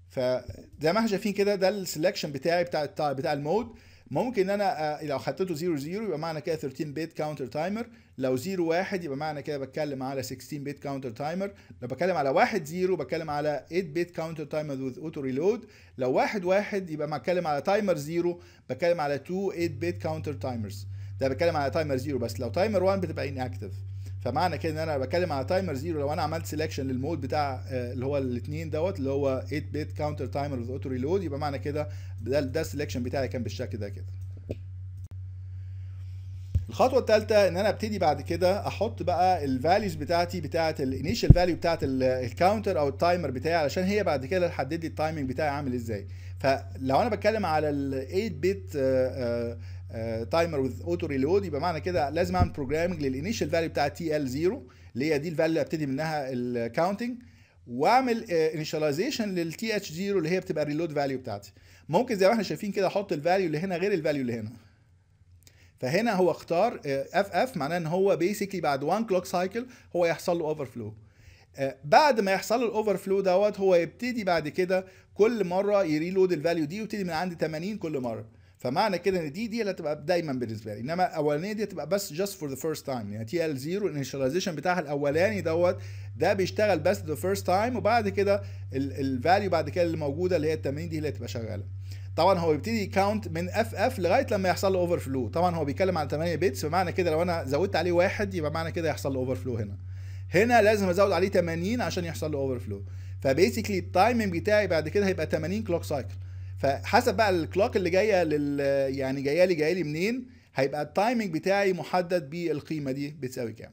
فزي ما احنا شايفين كده ده السلكشن بتاعي بتاع بتاع, بتاع المود ممكن ان انا آه، لو حطيته 0 0 يبقى معنى كده 13 بيت كاونتر تايمر لو 0 1 يبقى معنى كده بتكلم على 16 بيت كاونتر تايمر لو بتكلم على 1 0 بتكلم على 8 بيت كاونتر تايمر وذ اوتو ريلود لو 1 1 يبقى بتكلم على تايمر 0 بتكلم على 2 8 بيت كاونتر تايمرز ده بتكلم على تايمر 0 بس لو تايمر 1 بتبقى ان اكتف فمعنى كده ان انا بتكلم على تايمر 0 لو انا عملت سيلكشن للمود بتاع آه، اللي هو الاثنين دوت اللي هو 8 بيت كاونتر تايمر وذ اوتو ريلود يبقى معنى كده ده السيلكشن بتاعي كان بالشكل ده كده الخطوه الثالثه ان انا ابتدي بعد كده احط بقى الفاليوز بتاعتي بتاعه الانيشال فاليو بتاعه الكاونتر او التايمر بتاعي علشان هي بعد كده تحدد لي التايمنج بتاعي عامل ازاي فلو انا بتكلم على ال 8 بت تايمر وذ اوتو ريلود يبقى معنى كده لازم اعمل بروجرامنج للانيشال فاليو بتاع تي ال 0 اللي هي دي الفاليو اللي ابتدي منها الكاونتنج واعمل انيشاليزيشن للتي اتش 0 اللي هي بتبقى الريلود فاليو بتاعتي ممكن زي ما احنا شايفين كده احط الفاليو اللي هنا غير الفاليو اللي هنا فهنا هو اختار اف آه، اف معناه ان هو بيسيكلي بعد 1 كلوك سايكل هو يحصل له اوفر آه، فلو بعد ما يحصل له الاوفر فلو دوت هو يبتدي بعد كده كل مره يريلود الفاليو دي ويبتدي من عند 80 كل مره فمعنى كده ان دي دي اللي هتبقى دايما بالنسبه لي انما الاولانيه دي هتبقى بس جاست فور ذا فيرست تايم يعني تي ال 0 الانشاليزيشن بتاعها الاولاني دوت ده بيشتغل بس ذا فيرست تايم وبعد كده الفاليو بعد كده اللي موجوده اللي هي ال 80 دي اللي هتبقى شغاله طبعا هو بيبتدي يكاونت من اف اف لغايه لما يحصل له اوفر فلو طبعا هو بيتكلم عن 8 بيتس بمعنى كده لو انا زودت عليه واحد يبقى معنى كده يحصل له اوفر فلو هنا هنا لازم ازود عليه 80 عشان يحصل له اوفر فلو فبيسكلي التايمنج بتاعي بعد كده هيبقى 80 كلوك سايكل فحسب بقى الكلوك اللي جايه لل يعني جايه لي جايه لي منين هيبقى التايمنج بتاعي محدد بالقيمه دي بتساوي كام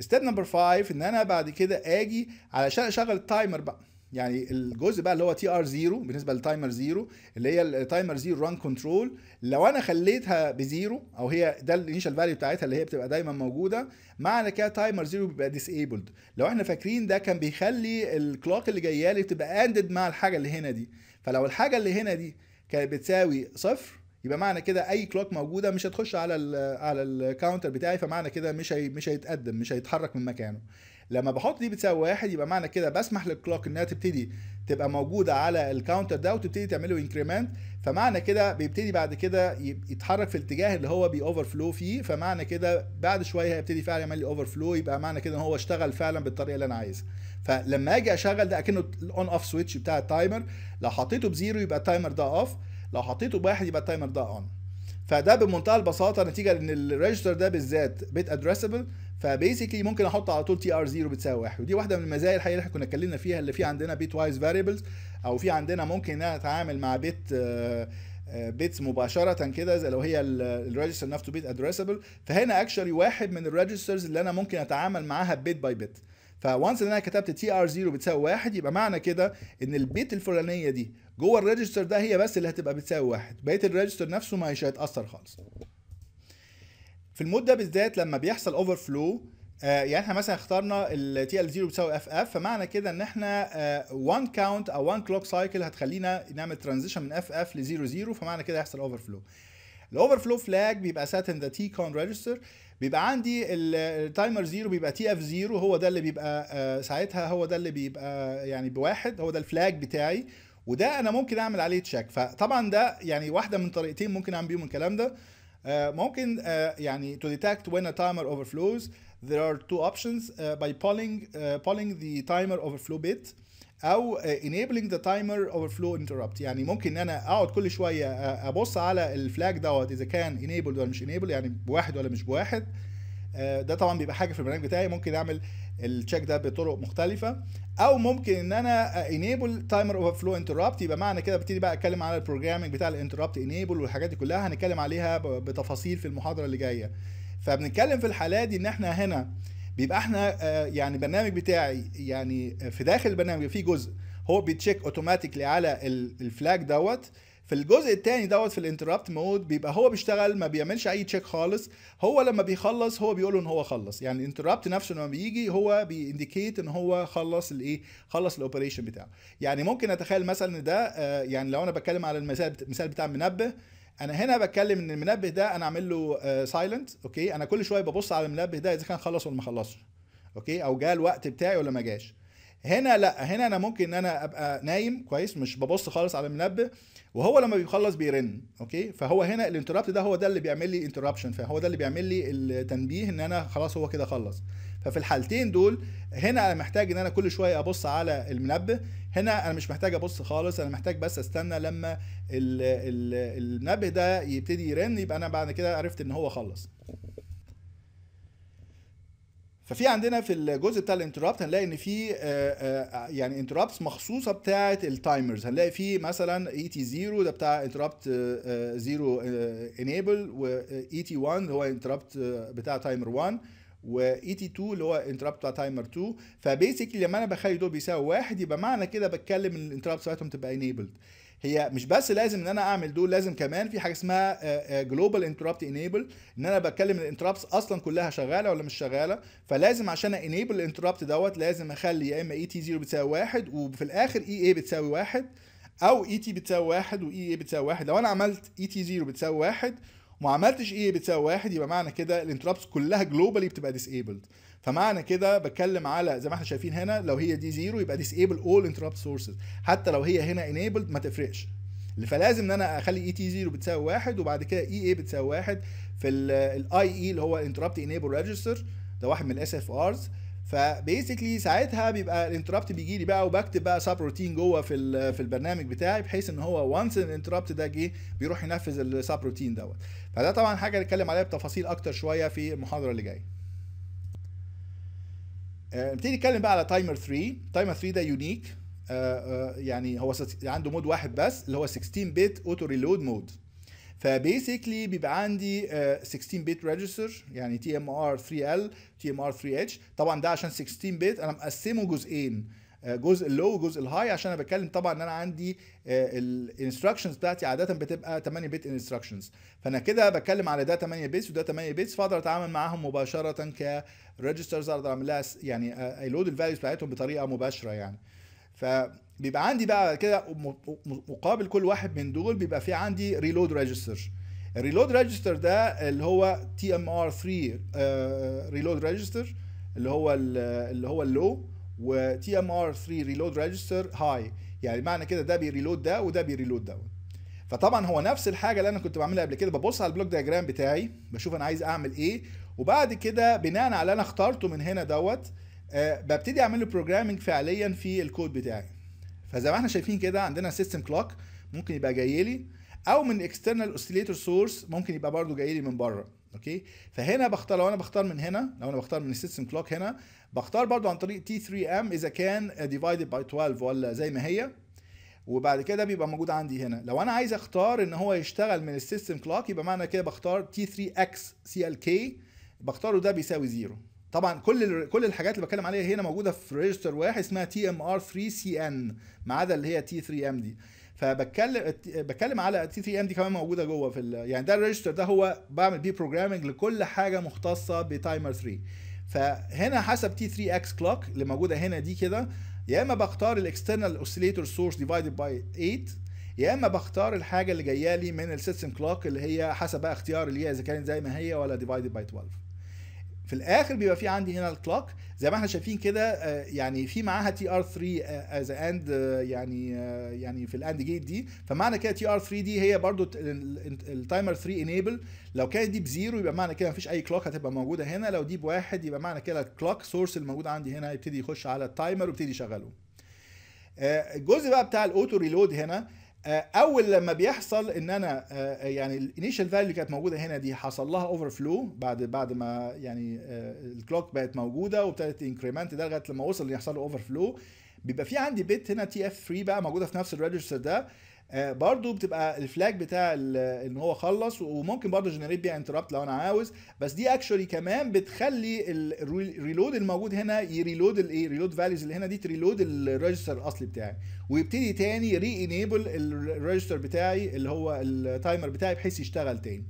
ستيب نمبر 5 ان انا بعد كده اجي علشان اشغل التايمر بقى يعني الجزء بقى اللي هو تي ار زيرو بالنسبه للتايمر زيرو اللي هي التايمر زيرو ران كنترول لو انا خليتها بزيرو او هي ده الانيشال فاليو بتاعتها اللي هي بتبقى دايما موجوده معنى كده تايمر زيرو بيبقى ديسيبلد لو احنا فاكرين ده كان بيخلي الكلوك اللي جايه لي بتبقى اندد مع الحاجه اللي هنا دي فلو الحاجه اللي هنا دي كانت بتساوي صفر يبقى معنى كده اي كلوك موجوده مش هتخش على الـ على الكاونتر بتاعي فمعنى كده مش هي مش هيتقدم مش هيتحرك من مكانه لما بحط دي بتساوي واحد يبقى معنى كده بسمح للكلوك انها تبتدي تبقى موجوده على الكاونتر ده وتبتدي تعمله انكريمنت فمعنى كده بيبتدي بعد كده يتحرك في الاتجاه اللي هو بيأوفر فلو فيه فمعنى كده بعد شويه هيبتدي فعلا يعمل لي اوفر فلو يبقى معنى كده ان هو اشتغل فعلا بالطريقه اللي انا عايزها فلما اجي اشغل ده اكنه الاون اوف سويتش بتاع التايمر لو حطيته بزيرو يبقى التايمر ده اوف لو حطيته بواحد يبقى التايمر ده اون فده بمنتهى البساطه نتيجه ان الريجستر ده بالذات بيت ادريسبل فبيسكلي ممكن احط على طول تي ار 0 بتساوي 1 ودي واحده من المزايا الحقيقه اللي احنا كنا اتكلمنا فيها اللي في عندنا بيت وايز فاريبلز او في عندنا ممكن ان انا اتعامل مع بيت آه، آه، بيتس مباشره كده زي لو هي الريجستر نفسه بيت ادريسبل فهنا اكشلي واحد من الريجسترز اللي انا ممكن اتعامل معاها بيت باي بيت فوانس ان انا كتبت تي ار 0 بتساوي واحد يبقى معنى كده ان البيت الفلانيه دي جوه الريجستر ده هي بس اللي هتبقى بتساوي واحد بقيه الريجستر نفسه مش هيتاثر خالص في المود ده بالذات لما بيحصل اوفر آه، فلو يعني احنا مثلا اخترنا تي ال 0 بتساوي اف اف فمعنى كده ان احنا 1 آه، كاونت او 1 كلوك سايكل هتخلينا نعمل ترانزيشن من اف اف ل 0 0 فمعنى كده هيحصل اوفر فلو الاوفر فلو فلاج بيبقى سات ان ذا تي كون ريجستر بيبقى عندي التايمر 0 بيبقى تي اف 0 هو ده اللي بيبقى آه، ساعتها هو ده اللي بيبقى يعني بواحد هو ده الفلاج بتاعي وده انا ممكن اعمل عليه تشيك فطبعا ده يعني واحده من طريقتين ممكن اعمل بيهم الكلام ده آه، ممكن آه، يعني to detect when a timer overflows there are two options آه، by polling polling the timer overflow bit او enabling the timer overflow interrupt يعني ممكن ان انا اقعد كل شويه ابص على الفلاج دوت اذا كان enabled ولا مش enabled يعني بواحد ولا مش بواحد ده طبعا بيبقى حاجه في البرنامج بتاعي ممكن اعمل التشيك ده بطرق مختلفه او ممكن ان انا انيبل تايمر اوفر فلو انتربت يبقى معنى كده ببتدي بقى اتكلم على البروجرامنج بتاع الانتربت انيبل والحاجات دي كلها هنتكلم عليها بتفاصيل في المحاضره اللي جايه فبنتكلم في الحاله دي ان احنا هنا بيبقى احنا آه، يعني برنامج بتاعي يعني في داخل البرنامج في جزء هو بيتشيك اوتوماتيكلي على الفلاج دوت في الجزء الثاني دوت في الانتربت مود بيبقى هو بيشتغل ما بيعملش اي تشيك خالص هو لما بيخلص هو بيقول ان هو خلص يعني الانتربت نفسه لما بيجي هو بيانديكيت ان هو خلص الايه خلص الاوبريشن بتاعه يعني ممكن اتخيل مثلا ان ده آه يعني لو انا بتكلم على المثال المثال بتاع المنبه انا هنا بتكلم ان المنبه ده انا عامل له سايلنت آه اوكي انا كل شويه ببص على المنبه ده اذا كان خلص ولا ما خلصش اوكي او جاء الوقت بتاعي ولا ما جاش هنا لا هنا انا ممكن ان انا ابقى نايم كويس مش ببص خالص على المنبه وهو لما بيخلص بيرن اوكي فهو هنا الانتربت ده هو ده اللي بيعمل لي انتربشن فهو ده اللي بيعمل لي التنبيه ان انا خلاص هو كده خلص ففي الحالتين دول هنا انا محتاج ان انا كل شويه ابص على المنبه هنا انا مش محتاج ابص خالص انا محتاج بس استنى لما المنبه ده يبتدي يرن يبقى انا بعد كده عرفت ان هو خلص ففي عندنا في الجزء بتاع الانتربت هنلاقي ان في آه، آه، يعني انتربتس مخصوصه بتاعه التايمرز هنلاقي في مثلا اي تي 0 ده بتاع انتربت 0 انيبل واي تي 1 اللي هو انتربت آه، بتاع تايمر 1 و اي تي 2 اللي هو انتربت بتاع تايمر 2 فبيسكلي لما انا بخلي دول بيساوي واحد يبقى معنى كده بتكلم ان الانترابت بتاعتهم تبقى انيبلد هي مش بس لازم ان انا اعمل دول لازم كمان في حاجه اسمها جلوبال انتربت انيبل ان انا بتكلم الانتربتس اصلا كلها شغاله ولا مش شغاله فلازم عشان انيبل الانتربت دوت لازم اخلي يا اما اي تي 0 بتساوي واحد وفي الاخر اي e اي بتساوي واحد او اي e تي بتساوي واحد واي اي e بتساوي واحد لو انا عملت اي تي 0 بتساوي واحد وما عملتش اي بتساوي واحد يبقى معنى كده الانتربتس كلها جلوبالي بتبقى ديسيبلد فمعنى كده بتكلم على زي ما احنا شايفين هنا لو هي دي زيرو يبقى ديسيبل اول انتربت سورسز حتى لو هي هنا انيبلد ما تفرقش فلازم ان انا اخلي اي تي 0 بتساوي واحد وبعد كده اي e اي بتساوي واحد في الاي اي e اللي هو انتربت انيبل ريجستر ده واحد من الاس اف ارز فبيسكلي ساعتها بيبقى الانتربت بيجي لي بقى وبكتب بقى سب روتين جوه في في البرنامج بتاعي بحيث ان هو وانس الانتربت ده جه بيروح ينفذ السب روتين دوت فده طبعا حاجه نتكلم عليها بتفاصيل اكتر شويه في المحاضره اللي جايه نبتدي آه، نتكلم بقى على تايمر 3 تايمر 3 ده يونيك آه، آه، يعني هو عنده مود واحد بس اللي هو 16 بت اوتو ريلود مود فبيسكلي بيبقى عندي 16 بت ريجستر يعني تي ام ار 3 ال تي ام ار 3 اتش طبعا ده عشان 16 بت انا مقسمه جزئين جزء اللو وجزء الهاي عشان انا بتكلم طبعا ان انا عندي آه، الانستراكشنز بتاعتي عاده بتبقى 8 بت انستراكشنز فانا كده بتكلم على ده 8 بيتس وده 8 بيتس فاقدر اتعامل معاهم مباشره كريجسترز اقدر اعمل لها يعني ايلود آه، الفاليوز بتاعتهم بطريقه مباشره يعني فبيبقى عندي بقى كده مقابل كل واحد من دول بيبقى في عندي ريلود ريجستر الريلود ريجستر ده اللي هو تي ام ار 3 ريلود ريجستر اللي هو اللي هو اللو تي ام ار 3 ريلود ريجستر هاي يعني معنى كده ده بيريلود ده وده بيريلود ده فطبعا هو نفس الحاجه اللي انا كنت بعملها قبل كده ببص على البلوك دياجرام بتاعي بشوف انا عايز اعمل ايه وبعد كده بناء على اللي انا اخترته من هنا دوت آه، ببتدي اعمل له بروجرامنج فعليا في الكود بتاعي فزي ما احنا شايفين كده عندنا سيستم كلوك ممكن يبقى جاي لي او من اكسترنال اوسيليتور سورس ممكن يبقى برده جاي لي من بره اوكي فهنا بختار لو انا بختار من هنا لو انا بختار من السيستم كلوك هنا بختار برضو عن طريق T3M اذا كان ديفايد باي 12 ولا زي ما هي وبعد كده بيبقى موجود عندي هنا لو انا عايز اختار ان هو يشتغل من السيستم كلوك يبقى معنى كده بختار T3X CLK بختاره ده بيساوي زيرو طبعا كل كل الحاجات اللي بتكلم عليها هنا موجوده في ريجستر واحد اسمها تي ام ار 3 سي ان ما عدا اللي هي تي 3 ام دي فبتكلم بتكلم على تي 3 ام دي كمان موجوده جوه في يعني ده الريجستر ده هو بعمل بيه بروجرامنج لكل حاجه مختصه بتايمر 3 فهنا حسب تي 3 اكس كلوك اللي موجوده هنا دي كده يا اما بختار الاكسترنال اوسيليتور سورس ديفايدد باي 8 يا اما بختار الحاجه اللي جايه لي من السيستم كلوك اللي هي حسب بقى اختياري ليها اذا كانت زي ما هي ولا ديفايدد باي 12 في الاخر بيبقى في عندي هنا الكلوك زي ما احنا شايفين كده آه، يعني في معاها تي ار 3 از اند يعني آه، يعني في الاند جيت دي فمعنى كده تي ار 3 دي هي برضو التايمر 3 انيبل لو كانت دي بزيرو يبقى معنى كده مفيش اي كلوك هتبقى موجوده هنا لو دي بواحد يبقى معنى كده الكلوك سورس الموجود عندي هنا يبتدي يخش على التايمر ويبتدي يشغله آه، الجزء بقى بتاع الاوتو ريلود هنا آه، اول لما بيحصل ان انا آه، آه، يعني الانيشال فاليو كانت موجوده هنا دي حصل لها اوفر فلو بعد بعد ما يعني الكلوك بقت موجوده وابتدت انكريمنت ده لغايه لما وصل يحصل له اوفر فلو بيبقى في عندي بيت هنا تي اف 3 بقى موجوده في نفس الريجستر ده آه، برضو بتبقى الفلاج بتاع ان هو خلص وممكن برضو جنريت بيها انتربت لو انا عاوز بس دي اكشولي كمان بتخلي الريلود الموجود هنا يريلود الايه ريلود فاليوز اللي هنا دي تريلود الريجستر الاصلي بتاعي ويبتدي تاني ري انيبل الريجستر بتاعي اللي هو التايمر بتاعي بحيث يشتغل تاني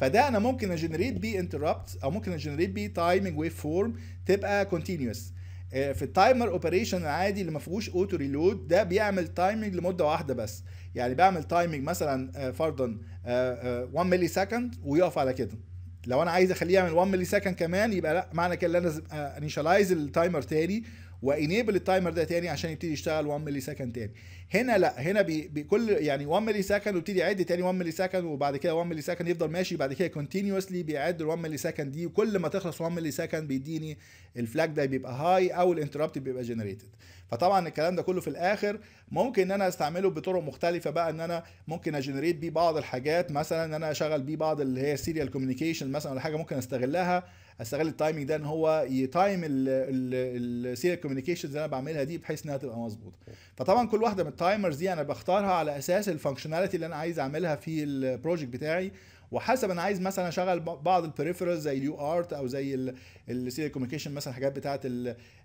فده انا ممكن اجنريت بيه انتربت او ممكن اجنريت بيه تايمنج ويف فورم تبقى كونتينيوس آه، في التايمر اوبريشن العادي اللي ما فيهوش اوتو ريلود ده بيعمل تايمنج لمده واحده بس يعني بعمل تايمينج مثلا آه، فرضا 1 ملي سكند ويقف على كده لو انا عايز اخليه يعمل 1 ملي سكند كمان يبقى لا معنى كده ان انا لازم انيشالايز آه، التايمر تاني وانيبل التايمر ده تاني عشان يبتدي يشتغل 1 ملي سكند تاني هنا لا هنا بكل يعني 1 ملي سكند ويبتدي يعد تاني 1 ملي سكند وبعد كده 1 ملي سكند يفضل ماشي بعد كده كونتينيوسلي بيعد ال 1 ملي سكند دي وكل ما تخلص 1 ملي سكند بيديني الفلاج ده بيبقى هاي او الانتربت بيبقى جنريتد فطبعا الكلام ده كله في الاخر ممكن ان انا استعمله بطرق مختلفه بقى ان انا ممكن اجنريت بيه بعض الحاجات مثلا ان انا اشغل بيه بعض اللي هي سيريال كوميونيكيشن مثلا ولا حاجه ممكن استغلها استغل التايمنج ده ان هو يتايم السيريال كوميونيكيشنز اللي انا بعملها دي بحيث انها تبقى مظبوطه فطبعا كل واحده من التايمرز دي انا بختارها على اساس الفانكشناليتي اللي انا عايز اعملها في البروجكت بتاعي وحسب انا عايز مثلا اشغل بعض البريفرالز زي اليو ارت او زي السيريال كوميونيكيشن مثلا الحاجات بتاعه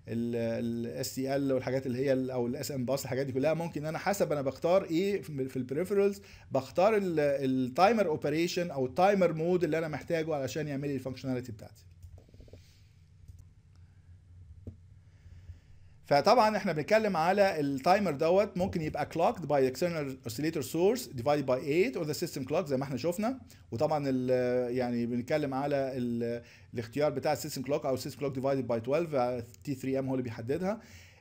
الاس تي ال والحاجات اللي هي او الاس ام باس الحاجات دي كلها ممكن انا حسب انا بختار ايه في البريفرالز بختار التايمر اوبريشن او التايمر مود اللي انا محتاجه علشان يعمل لي الفانكشناليتي بتاعتي فطبعا احنا بنتكلم على التايمر دوت ممكن يبقى clocked by external oscillator source divided by 8 or the system clock زي ما احنا شفنا وطبعا يعني بنتكلم على الاختيار بتاع السيستم كلوك او السيستم كلوك divided by 12 تي 3 ام هو اللي بيحددها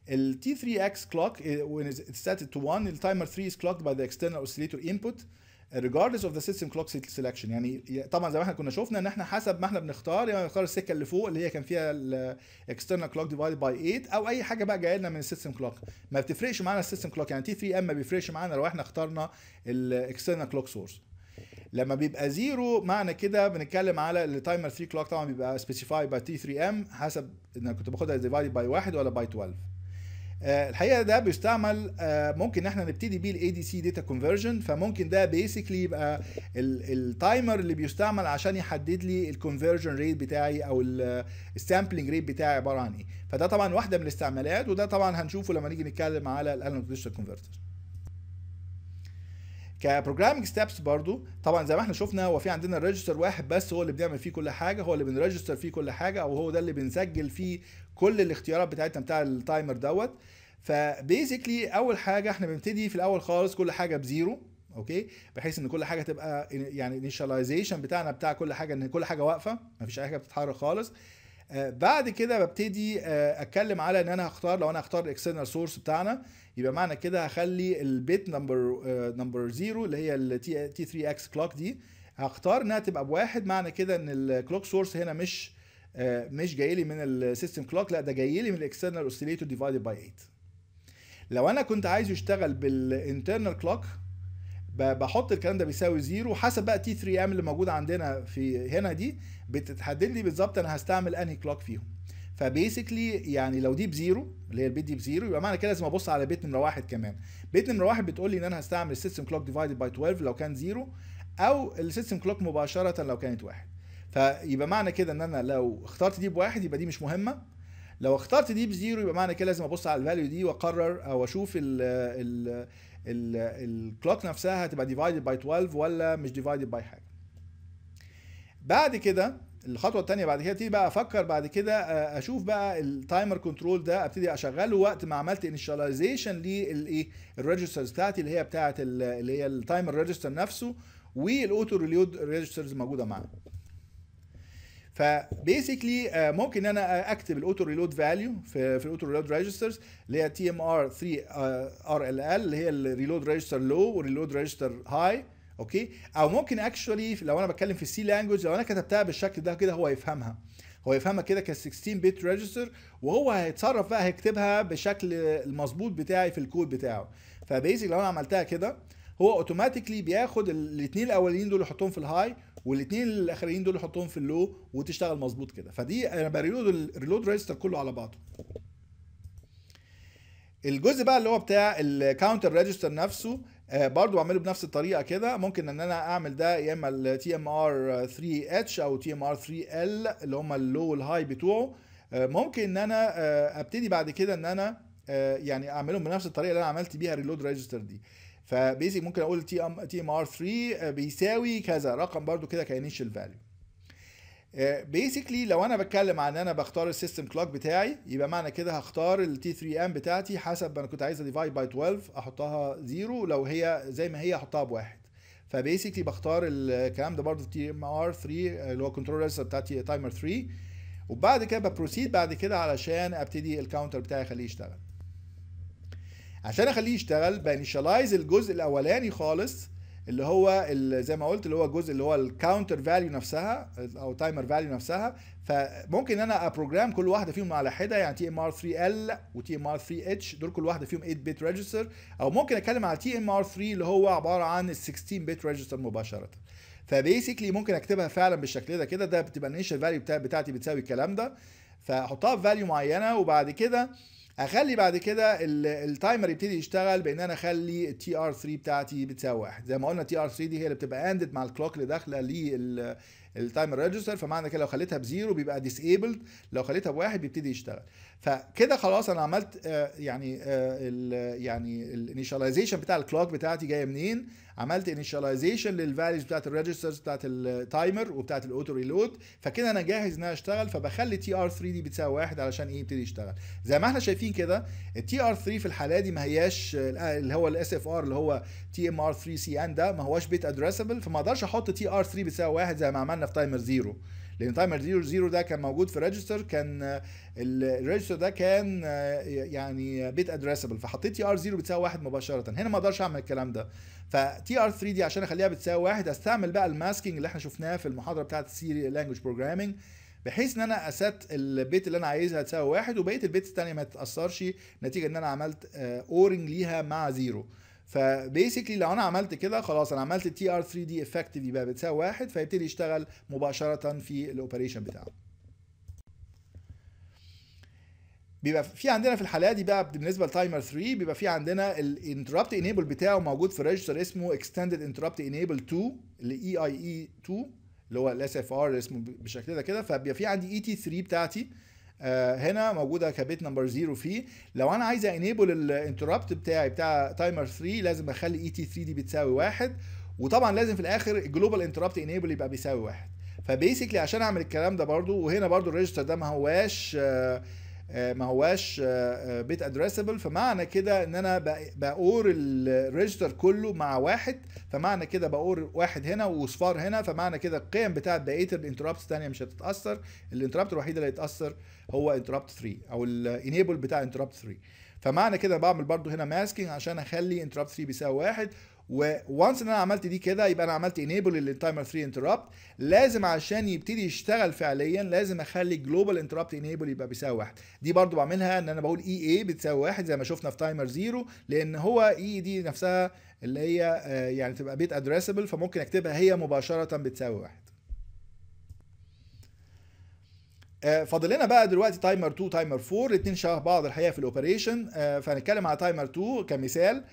ال T3X clock آه، when it's set to 1 التايمر 3 is clocked by the external oscillator input regardless of the system clock selection يعني طبعا زي ما احنا كنا شفنا ان احنا حسب ما احنا بنختار يعني بنختار السكه اللي فوق اللي هي كان فيها الاكسترنال كلوك ديفايد باي 8 او اي حاجه بقى جايه لنا من السيستم كلوك ما بتفرقش معانا السيستم كلوك يعني تي 3 ام ما بيفرقش معانا لو احنا اخترنا الاكسترنال كلوك سورس لما بيبقى زيرو معنى كده بنتكلم على التايمر 3 كلوك طبعا بيبقى سبيسيفايد باي تي 3 ام حسب ان كنت باخدها ديفايد باي واحد ولا باي 12 آه، الحقيقه ده بيستعمل آه، ممكن احنا نبتدي بيه الاي دي سي داتا كونفرجن فممكن ده بيسكلي يبقى التايمر اللي بيستعمل عشان يحدد لي الكونفرجن ريت بتاعي او السامبلنج ريت بتاعي عباره عن ايه فده طبعا واحده من الاستعمالات وده طبعا هنشوفه لما نيجي نتكلم على الانالوج ديجيتال كونفرتر كبروجرامنج ستابس برضو طبعا زي ما احنا شفنا هو في عندنا ريجستر واحد بس هو اللي بنعمل فيه كل حاجه هو اللي بنريجستر فيه كل حاجه او هو ده اللي بنسجل فيه كل الاختيارات بتاعتنا بتاع التايمر دوت فبيزيكلي اول حاجه احنا بنبتدي في الاول خالص كل حاجه بزيرو اوكي بحيث ان كل حاجه تبقى يعني انيشاليزيشن بتاعنا بتاع كل حاجه ان كل حاجه واقفه مفيش اي حاجه بتتحرك خالص آه، بعد كده ببتدي آه، اتكلم على ان انا هختار لو انا هختار الاكسترنال سورس بتاعنا يبقى معنى كده هخلي البيت نمبر نمبر زيرو اللي هي التي 3 اكس كلوك دي هختار انها تبقى بواحد معنى كده ان الكلوك سورس هنا مش آه، مش جاي لي من السيستم كلوك لا ده جاي لي من الاكسترنال اوسيليتور ديفايدد باي 8 لو انا كنت عايز يشتغل بالانترنال كلوك بحط الكلام ده بيساوي زيرو حسب بقى تي 3 ام اللي موجود عندنا في هنا دي بتحدد لي بالظبط انا هستعمل انهي كلوك فيهم فبيسكلي يعني لو دي بزيرو اللي هي البيت دي بزيرو يبقى معنى كده لازم ابص على بيت نمره واحد كمان بيت نمره واحد بتقول لي ان انا هستعمل السيستم كلوك ديفايد باي 12 لو كان زيرو او السيستم كلوك مباشره لو كانت واحد فيبقى معنى كده ان انا لو اخترت دي بواحد يبقى دي مش مهمه لو اخترت دي بزيرو يبقى معنى كده لازم ابص على الفاليو دي واقرر او اشوف ال ال الكلوك نفسها هتبقى ديفايد باي 12 ولا مش ديفايد باي حاجه بعد كده الخطوه الثانيه بعد كده ابتدي بقى افكر بعد كده آه، اشوف بقى التايمر كنترول ده ابتدي اشغله وقت ما عملت انيشاليزيشن للايه الريجسترز بتاعتي اللي هي بتاعه اللي هي التايمر ريجستر نفسه والاوتو ريلود ريجسترز موجوده معاه آه، فبيسكلي ممكن ان انا اكتب الاوتو ريلود فاليو في, في الاوتو ريلود ريجسترز اللي هي تي ام ار 3 ار ال ال اللي هي الريلود ريجستر لو والريلود ريجستر هاي اوكي او ممكن اكشولي لو انا بتكلم في سي لانجوج لو انا كتبتها بالشكل ده كده هو يفهمها هو يفهمها كده ك 16 بت ريجستر وهو هيتصرف بقى هيكتبها بشكل المظبوط بتاعي في الكود بتاعه فبيزك لو انا عملتها كده هو اوتوماتيكلي بياخد الاثنين الاولين دول يحطهم في الهاي والاثنين الاخرين دول يحطهم في اللو وتشتغل مظبوط كده فدي انا بريلود الريلود ريجستر كله على بعضه الجزء بقى اللي هو بتاع الكاونتر ريجستر نفسه آه، برضو بعمله بنفس الطريقه كده ممكن ان انا اعمل ده يا اما التي ام ار 3 اتش او تي ام ار 3 ال اللي هم اللو والهاي بتوعه آه، ممكن ان انا آه، ابتدي بعد كده ان انا يعني اعملهم بنفس الطريقه اللي انا عملت بيها ريلود ريجستر دي فبيزك ممكن اقول تي ام تي ام ار 3 بيساوي كذا رقم برضو كده كانيشال فاليو بيسكلي آه، لو انا بتكلم عن ان انا بختار السيستم كلوك بتاعي يبقى معنى كده هختار التي 3 ام بتاعتي حسب ما انا كنت عايزها ديفايد باي 12 احطها زيرو لو هي زي ما هي احطها بواحد فبيسكلي بختار الكلام ده برضه تي ام ار 3 اللي هو كنترول ريجستر بتاعتي تايمر 3 وبعد كده ببروسيد بعد كده علشان ابتدي الكاونتر بتاعي اخليه يشتغل عشان اخليه يشتغل بانيشاليز الجزء الاولاني خالص اللي هو اللي زي ما قلت اللي هو الجزء اللي هو الكاونتر فاليو نفسها او تايمر فاليو نفسها فممكن ان انا ابروجرام كل واحده فيهم على حده يعني تي ام ار 3 ال وتي ام ار 3 اتش دول كل واحده فيهم 8 بت ريجستر او ممكن اتكلم على تي ام ار 3 اللي هو عباره عن ال 16 بت ريجستر مباشره فبيسكلي ممكن اكتبها فعلا بالشكل ده كده ده بتبقى الانيشال فاليو بتاعتي بتساوي الكلام ده فاحطها في فاليو معينه وبعد كده اخلي بعد كده التايمر يبتدي يشتغل بان انا اخلي التي ار 3 بتاعتي بتساوي واحد زي ما قلنا التي ار 3 دي هي اللي بتبقى اندد مع الكلوك اللي داخله للتايمر ريجستر فمعنى كده لو خليتها بزيرو بيبقى ديسيبلد لو خليتها بواحد بيبتدي يشتغل فكده خلاص انا عملت آه، يعني آه، الـ يعني الانيشاليزيشن بتاع الكلوك بتاعتي جايه منين عملت انيشاليزيشن للفاليوز بتاعت الريجسترز بتاعت التايمر وبتاعت الاوتو ريلود فكده انا جاهز ان انا اشتغل فبخلي تي ار 3 دي بتساوي واحد علشان ايه يبتدي يشتغل زي ما احنا شايفين كده التي ار 3 في الحاله دي ما هياش اللي هو الاس اف ار اللي هو تي ام ار 3 سي ان ده ما هواش بيت ادريسبل فما اقدرش احط تي ار 3 بتساوي واحد زي ما عملنا في تايمر 0 لان تايمر زيرو ده كان موجود في ريجستر كان الريجستر ده كان يعني بيت ادريسبل فحطيت تي ار 0 بتساوي واحد مباشره هنا ما اقدرش اعمل الكلام ده فتي ار 3 دي عشان اخليها بتساوي واحد استعمل بقى الماسكينج اللي احنا شفناه في المحاضره بتاعت السي لانجوج بروجرامنج بحيث ان انا اسات البيت اللي انا عايزها تساوي واحد وبقيه البيت الثانيه ما تتاثرش نتيجه ان انا عملت آه، اورنج ليها مع زيرو فبيسكلي لو انا عملت كده خلاص انا عملت تي ار 3 دي افكتيفلي بقى بتساوي واحد فيبتدي يشتغل مباشره في الاوبريشن بتاعه بيبقى في عندنا في الحلقه دي بقى بالنسبه لتايمر 3 بيبقى في عندنا الانتربت انيبل بتاعه موجود في ريجستر اسمه اكستندد انتربت انيبل 2 اللي اي اي 2 اللي هو الاس اف ار اسمه بالشكل ده كده فبيبقى في عندي اي تي 3 بتاعتي آه هنا موجوده كبيت نمبر 0 فيه لو انا عايز انيبل الانتربت بتاعي بتاع تايمر 3 لازم اخلي اي تي 3 دي بتساوي 1 وطبعا لازم في الاخر الجلوبال انتربت انيبل يبقى بيساوي 1 فبيسكلي عشان اعمل الكلام ده برضو وهنا برضو الريجستر ده ما هواش آه آه، ما هواش آه، آه، بيت ادريسبل فمعنى كده ان انا بقور الريجستر كله مع واحد فمعنى كده بقور واحد هنا وصفار هنا فمعنى كده القيم بتاعه بقيه الانتربت الثانيه مش هتتاثر الانتربت الوحيد اللي هيتاثر هو انتربت 3 او الانيبل بتاع انتربت 3 فمعنى كده بعمل برضو هنا ماسكينج عشان اخلي انتربت 3 بيساوي واحد وونس ان انا عملت دي كده يبقى انا عملت انيبل للتايمر 3 انتربت لازم عشان يبتدي يشتغل فعليا لازم اخلي جلوبال انتربت انيبل يبقى بيساوي واحد دي برضو بعملها ان انا بقول اي e اي بتساوي واحد زي ما شفنا في تايمر 0 لان هو اي e دي نفسها اللي هي آه، يعني تبقى بيت ادريسبل فممكن اكتبها هي مباشره بتساوي واحد آه، فاضل لنا بقى دلوقتي تايمر 2 تايمر 4 الاثنين شبه بعض الحقيقه في الاوبريشن آه، فهنتكلم على تايمر 2 كمثال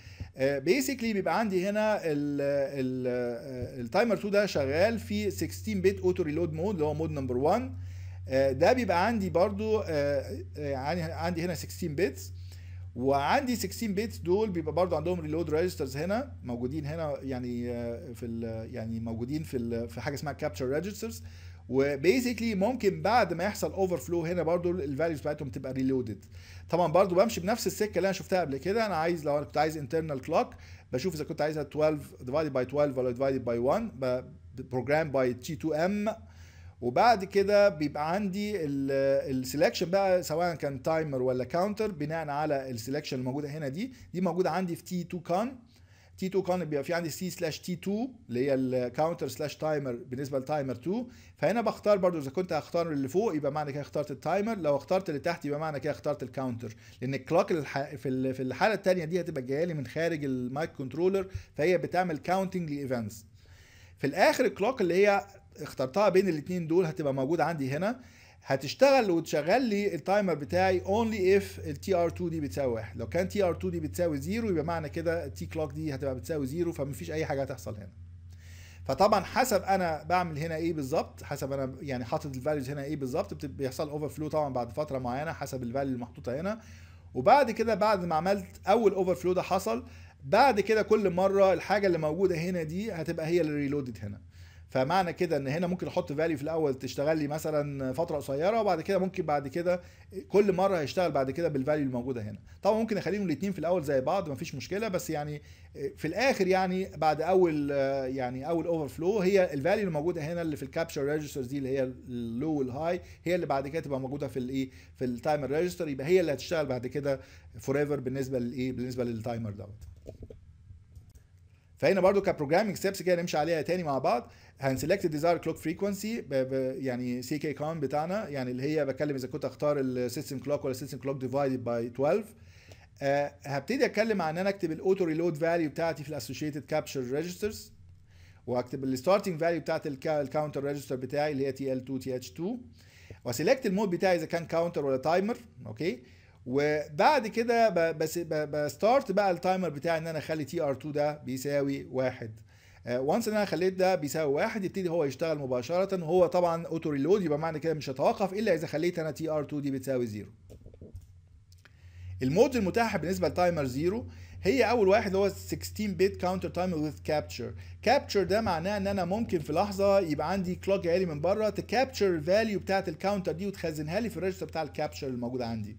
بيسكلي آه، بيبقى عندي هنا التايمر 2 ده شغال في 16 بت اوتو ريلود مود اللي هو مود نمبر 1 ده بيبقى عندي برضو يعني عندي هنا 16 بتس وعندي 16 بيتس دول بيبقى برضو عندهم ريلود ريجسترز هنا موجودين هنا يعني في يعني موجودين في في حاجه اسمها كابتشر ريجسترز وبيزيكلي ممكن بعد ما يحصل اوفر فلو هنا برضو الفاليوز بتاعتهم تبقى ريلودد طبعا برضو بمشي بنفس السكه اللي انا شفتها قبل كده انا عايز لو انا كنت عايز انترنال كلوك بشوف اذا كنت عايزها 12 ديفايد باي 12 ولا ديفايد باي 1 بروجرام باي تي 2 ام وبعد كده بيبقى عندي السلكشن بقى سواء كان تايمر ولا كاونتر بناء على السلكشن الموجوده هنا دي دي موجوده عندي في تي 2 كان تي 2 كان بيبقى في عندي سي سلاش تي 2 اللي هي الكاونتر سلاش تايمر بالنسبه لتايمر 2 فهنا بختار برضو اذا كنت هختار اللي فوق يبقى معنى كده اخترت التايمر لو اخترت اللي تحت يبقى معنى كده اخترت الكاونتر لان الكلوك في في الحاله الثانيه دي هتبقى جايه لي من خارج المايك كنترولر فهي بتعمل كاونتنج لايفنتس في الاخر الكلوك اللي هي اخترتها بين الاثنين دول هتبقى موجوده عندي هنا هتشتغل وتشغل لي التايمر بتاعي اونلي اف التي ار 2 دي بتساوي 1 لو كان تي ار 2 دي بتساوي 0 يبقى معنى كده التي كلوك دي هتبقى بتساوي 0 فمفيش اي حاجه هتحصل هنا فطبعا حسب انا بعمل هنا ايه بالظبط حسب انا يعني حاطط الفاليوز هنا ايه بالظبط بيحصل اوفر فلو طبعا بعد فتره معينه حسب الفاليو المحطوطه هنا وبعد كده بعد ما عملت اول اوفر فلو ده حصل بعد كده كل مره الحاجه اللي موجوده هنا دي هتبقى هي اللي ريلودد هنا فمعنى كده ان هنا ممكن احط فاليو في الاول تشتغل لي مثلا فتره قصيره وبعد كده ممكن بعد كده كل مره هيشتغل بعد كده بالفاليو الموجوده هنا طبعا ممكن اخليهم الاثنين في الاول زي بعض مفيش مشكله بس يعني في الاخر يعني بعد اول يعني اول اوفر فلو هي الفاليو الموجوده هنا اللي في الكابشر ريجسترز دي اللي هي اللو والهاي هي اللي بعد كده تبقى موجوده في الايه في التايمر ريجستر يبقى هي اللي هتشتغل بعد كده فور ايفر بالنسبه للايه بالنسبه للتايمر دوت فهنا برضو كبروجرامنج ستيبس كده نمشي عليها تاني مع بعض هنسلكت الديزاير كلوك فريكونسي يعني سي كي كون بتاعنا يعني اللي هي بتكلم اذا كنت اختار السيستم كلوك ولا السيستم كلوك ديفايدد باي 12 هبتدي اتكلم عن ان انا اكتب الاوتو ريلود فاليو بتاعتي في الاسوشيتد كابتشر ريجسترز واكتب الستارتنج فاليو بتاعت الكاونتر ريجستر بتاعي اللي هي تي ال 2 تي اتش 2 وسيلكت المود بتاعي اذا كان كاونتر ولا تايمر اوكي وبعد كده بس بستارت بقى التايمر بتاعي ان انا اخلي تي ار 2 ده بيساوي واحد وانس آه، ان انا خليت ده بيساوي واحد يبتدي هو يشتغل مباشره هو طبعا اوتو ريلود يبقى معنى كده مش هتوقف الا اذا خليت انا تي ار 2 دي بتساوي زيرو المود المتاحه بالنسبه لتايمر زيرو هي اول واحد اللي هو 16 بيت كاونتر تايمر وذ كابتشر كابتشر ده معناه ان انا ممكن في لحظه يبقى عندي كلوك عالي من بره تكابتشر الفاليو بتاعه الكاونتر دي وتخزنها لي في الريجستر بتاع الكابتشر الموجود عندي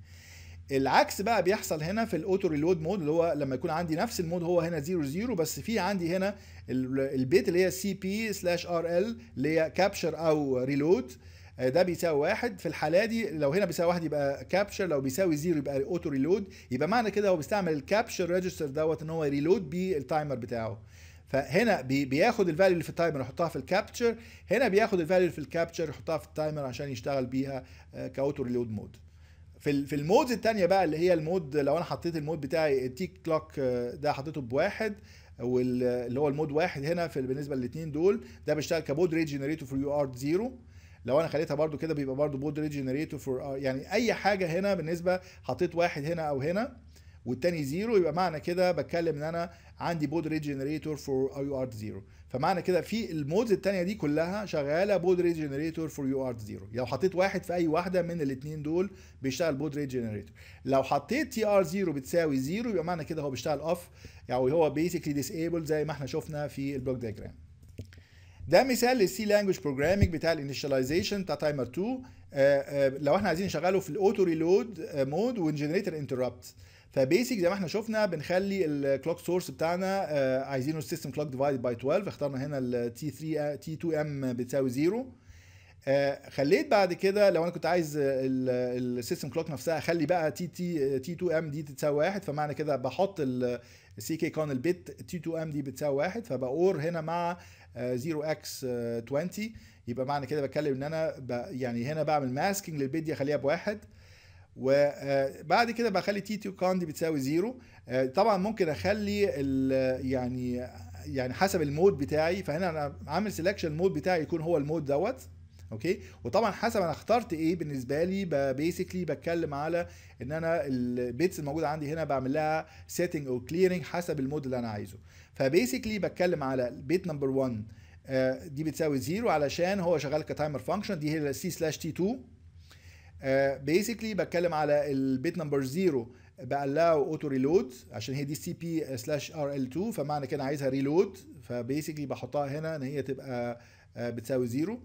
العكس بقى بيحصل هنا في الاوتو ريلود مود اللي هو لما يكون عندي نفس المود هو هنا 0 0 بس في عندي هنا البيت اللي هي سي بي سلاش ار ال اللي هي كابشر او ريلود آه، ده بيساوي واحد في الحاله دي لو هنا بيساوي واحد يبقى كابشر لو بيساوي زيرو يبقى اوتو ريلود يبقى معنى كده هو بيستعمل الكابشر ريجستر دوت ان هو ريلود بالتايمر بتاعه فهنا بياخد الفاليو اللي في التايمر يحطها في الكابتشر هنا بياخد الفاليو اللي في الكابتشر يحطها في التايمر عشان يشتغل بيها كاوتو ريلود مود في في المودز الثانيه بقى اللي هي المود لو انا حطيت المود بتاعي التيك كلوك آه، ده حطيته بواحد واللي هو المود واحد هنا في بالنسبه للاثنين دول ده بيشتغل كبود ريت جنريتو فور يو ار زيرو لو انا خليتها برده كده بيبقى برده بود ريت جنريتو فور آه، يعني اي حاجه هنا بالنسبه حطيت واحد هنا او هنا والتاني زيرو يبقى معنى كده بتكلم ان انا عندي بود ريت جنريتور فور يو ارت زيرو فمعنى كده في المودز التانيه دي كلها شغاله بود ريت جنريتور فور يو ارت زيرو لو حطيت واحد في اي واحده من الاثنين دول بيشتغل بود ريت جنريتور لو حطيت تي ار زيرو بتساوي زيرو يبقى معنى كده هو بيشتغل اوف يعني هو بيسكلي ديسيبل زي ما احنا شفنا في البلوك دايجرام ده مثال للسي لانجوج بروجرامنج بتاع الانيشاليزيشن بتاع تايمر آه، 2 آه، لو احنا عايزين نشغله في الاوتو ريلود مود ونجنريت الانتربت فبيسك زي ما احنا شفنا بنخلي الكلوك سورس بتاعنا آه، عايزينه السيستم كلوك ديفايد باي 12 اخترنا هنا ال T3 T2 آه، M بتساوي 0 آه، خليت بعد كده لو انا كنت عايز السيستم كلوك نفسها اخلي بقى تي تي تي 2 ام دي تساوي واحد فمعنى كده بحط السي كي كون البت تي 2 ام دي بتساوي واحد فبقور هنا مع 0 اكس 20 يبقى معنى كده بتكلم ان انا يعني هنا بعمل ماسكينج للبيت دي اخليها بواحد وبعد آه، كده بخلي تي تو كان دي بتساوي زيرو آه، طبعا ممكن اخلي يعني يعني حسب المود بتاعي فهنا انا عامل سيلكشن المود بتاعي يكون هو المود دوت اوكي وطبعا حسب انا اخترت ايه بالنسبه لي بيسكلي بتكلم على ان انا البيتس الموجوده عندي هنا بعمل لها سيتنج او كليرنج حسب المود اللي انا عايزه فبيسكلي بتكلم على بيت نمبر 1 دي بتساوي زيرو علشان هو شغال كتايمر فانكشن دي هي سي سلاش تي 2 بيسكلي آه، بتكلم على البيت نمبر 0 بقلعه اوتو ريلود عشان هي دي سي بي سلاش ار ال 2 فمعنى كده عايزها ريلود فبيسكلي بحطها هنا ان هي تبقى آه، بتساوي زيرو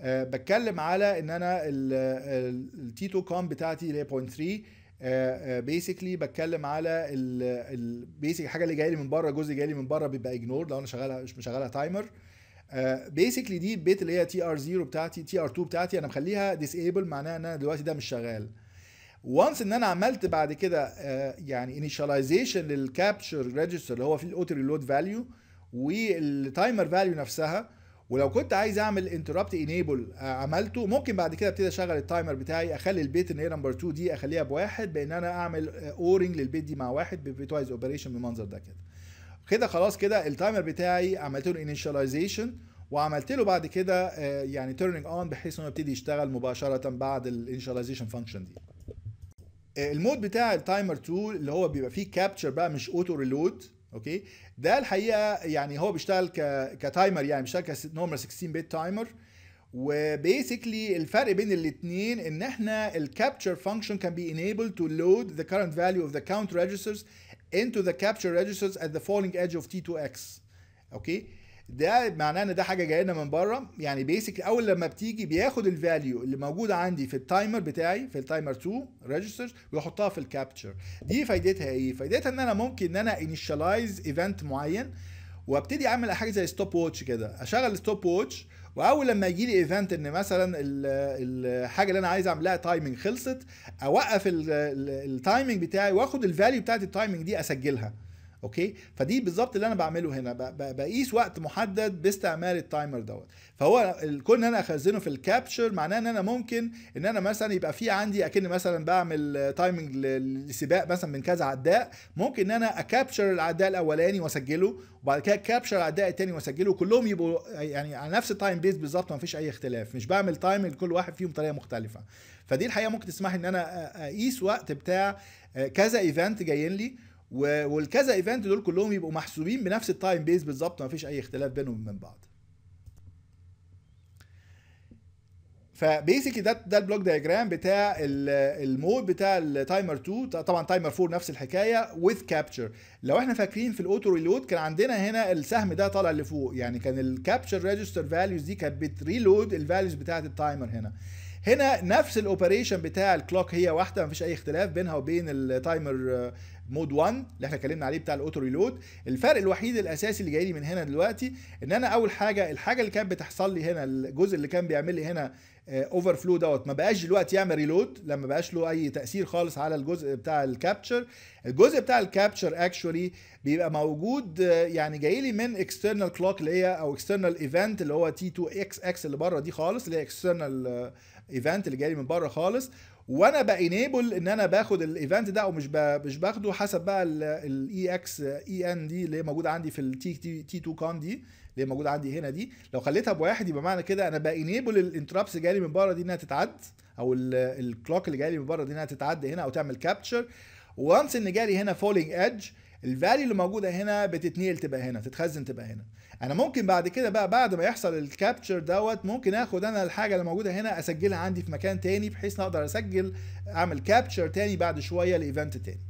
آه، بتكلم على ان انا التيتو كوم بتاعتي اللي هي 0.3 بيسكلي بتكلم على البيسك الحاجه اللي جايه لي من بره جزء جاي لي من بره بيبقى اجنور لو انا شغالها مش مشغلها تايمر بيسكلي آه، دي البيت اللي هي تي ار 0 بتاعتي تي ار 2 بتاعتي انا مخليها ديسيبل معناها ان انا دلوقتي ده مش شغال وانس ان انا عملت بعد كده آه، يعني انيشاليزيشن للكابتشر ريجستر اللي هو فيه الاوتو ريلود فاليو والتايمر فاليو نفسها ولو كنت عايز اعمل انتربت انيبل آه، عملته ممكن بعد كده ابتدي اشغل التايمر بتاعي اخلي البيت اللي هي نمبر 2 دي اخليها بواحد بان انا اعمل اورنج للبيت دي مع واحد وايز اوبريشن بالمنظر ده كده كده خلاص كده التايمر بتاعي عملت له انيشاليزيشن وعملت له بعد كده آه، يعني تيرنينج اون بحيث انه يبتدي يشتغل مباشره بعد الانيشاليزيشن فانكشن دي آه، المود بتاع التايمر 2 اللي هو بيبقى فيه كابتشر بقى مش اوتو ريلود اوكي ده الحقيقه يعني هو بيشتغل ك... كتايمر يعني بيشتغل كنورمال 16 بيت تايمر وبيسكلي الفرق بين الاثنين ان احنا الكابتشر فانكشن كان بي انيبل تو لود ذا كرنت فاليو اوف ذا كاونت ريجسترز into the capture registers at the falling edge of T2X اوكي ده معناه ان ده حاجه جايه لنا من بره يعني بيسك اول لما بتيجي بياخد الفاليو اللي موجوده عندي في التايمر بتاعي في التايمر 2 ريجسترز ويحطها في الكابتشر دي فايدتها ايه فايدتها ان انا ممكن ان انا انيشاليز ايفنت معين وابتدي اعمل حاجه زي ستوب ووتش كده اشغل ستوب ووتش واول لما يجي لي ايفنت ان مثلا الحاجه اللي انا عايز اعملها تايمنج خلصت اوقف التايمنج بتاعي واخد الفاليو بتاعت التايمنج دي اسجلها اوكي فدي بالظبط اللي انا بعمله هنا بقيس وقت محدد باستعمال التايمر دوت فهو كون ان انا اخزنه في الكابتشر معناه ان انا ممكن ان انا مثلا يبقى في عندي اكن مثلا بعمل تايمنج لسباق مثلا من كذا عداء ممكن ان انا اكابتشر العداء الاولاني واسجله وبعد كده كابشر العداء الثاني واسجله كلهم يبقوا يعني على نفس التايم بيز بالظبط ما فيش اي اختلاف مش بعمل تايم لكل واحد فيهم طريقه مختلفه فدي الحقيقه ممكن تسمح ان انا اقيس وقت بتاع آه، كذا ايفنت جايين لي والكذا ايفنت دول كلهم يبقوا محسوبين بنفس التايم بيز بالظبط ما فيش اي اختلاف بينهم من بعض فبيسكلي ده ده البلوك دايجرام بتاع المود بتاع التايمر 2 طبعا تايمر 4 نفس الحكايه وذ كابتشر لو احنا فاكرين في الاوتو ريلود كان عندنا هنا السهم ده طالع لفوق يعني كان الكابتشر ريجستر فاليوز دي كانت بتريلود الفاليوز بتاعه التايمر هنا هنا نفس الاوبريشن بتاع الكلوك هي واحده مفيش اي اختلاف بينها وبين التايمر مود 1 اللي احنا اتكلمنا عليه بتاع الاوتو ريلود الفرق الوحيد الاساسي اللي جاي لي من هنا دلوقتي ان انا اول حاجه الحاجه اللي كانت بتحصل لي هنا الجزء اللي كان بيعمل لي هنا اوفر آه، فلو دوت ما بقاش دلوقتي يعمل ريلود لما بقاش له اي تاثير خالص على الجزء بتاع الكابتشر الجزء بتاع الكابتشر اكشولي بيبقى موجود آه، يعني جاي لي من اكسترنال كلوك اللي هي او اكسترنال ايفنت اللي هو تي 2 اكس اكس اللي بره دي خالص اللي هي اكسترنال ايفنت آه، اللي جاي لي من بره خالص وانا بانيبل ان انا باخد الايفنت ده او مش مش باخده حسب بقى الاي اكس اي ان دي اللي هي موجوده عندي في التي تي 2 كون دي اللي هي موجوده عندي هنا دي لو خليتها بواحد يبقى معنى كده انا بانيبل الانترابس جالي من بره دي انها تتعد او الكلوك اللي جالي من بره دي انها تتعد هنا او تعمل كابتشر وانس ان جالي هنا فولينج ايدج الفاليو اللي موجوده هنا بتتنقل تبقى هنا تتخزن تبقى هنا انا ممكن بعد كده بقى بعد ما يحصل الكابتشر دوت ممكن اخد انا الحاجه اللي موجوده هنا اسجلها عندي في مكان تاني بحيث اقدر اسجل اعمل كابتشر تاني بعد شويه لايفنت تاني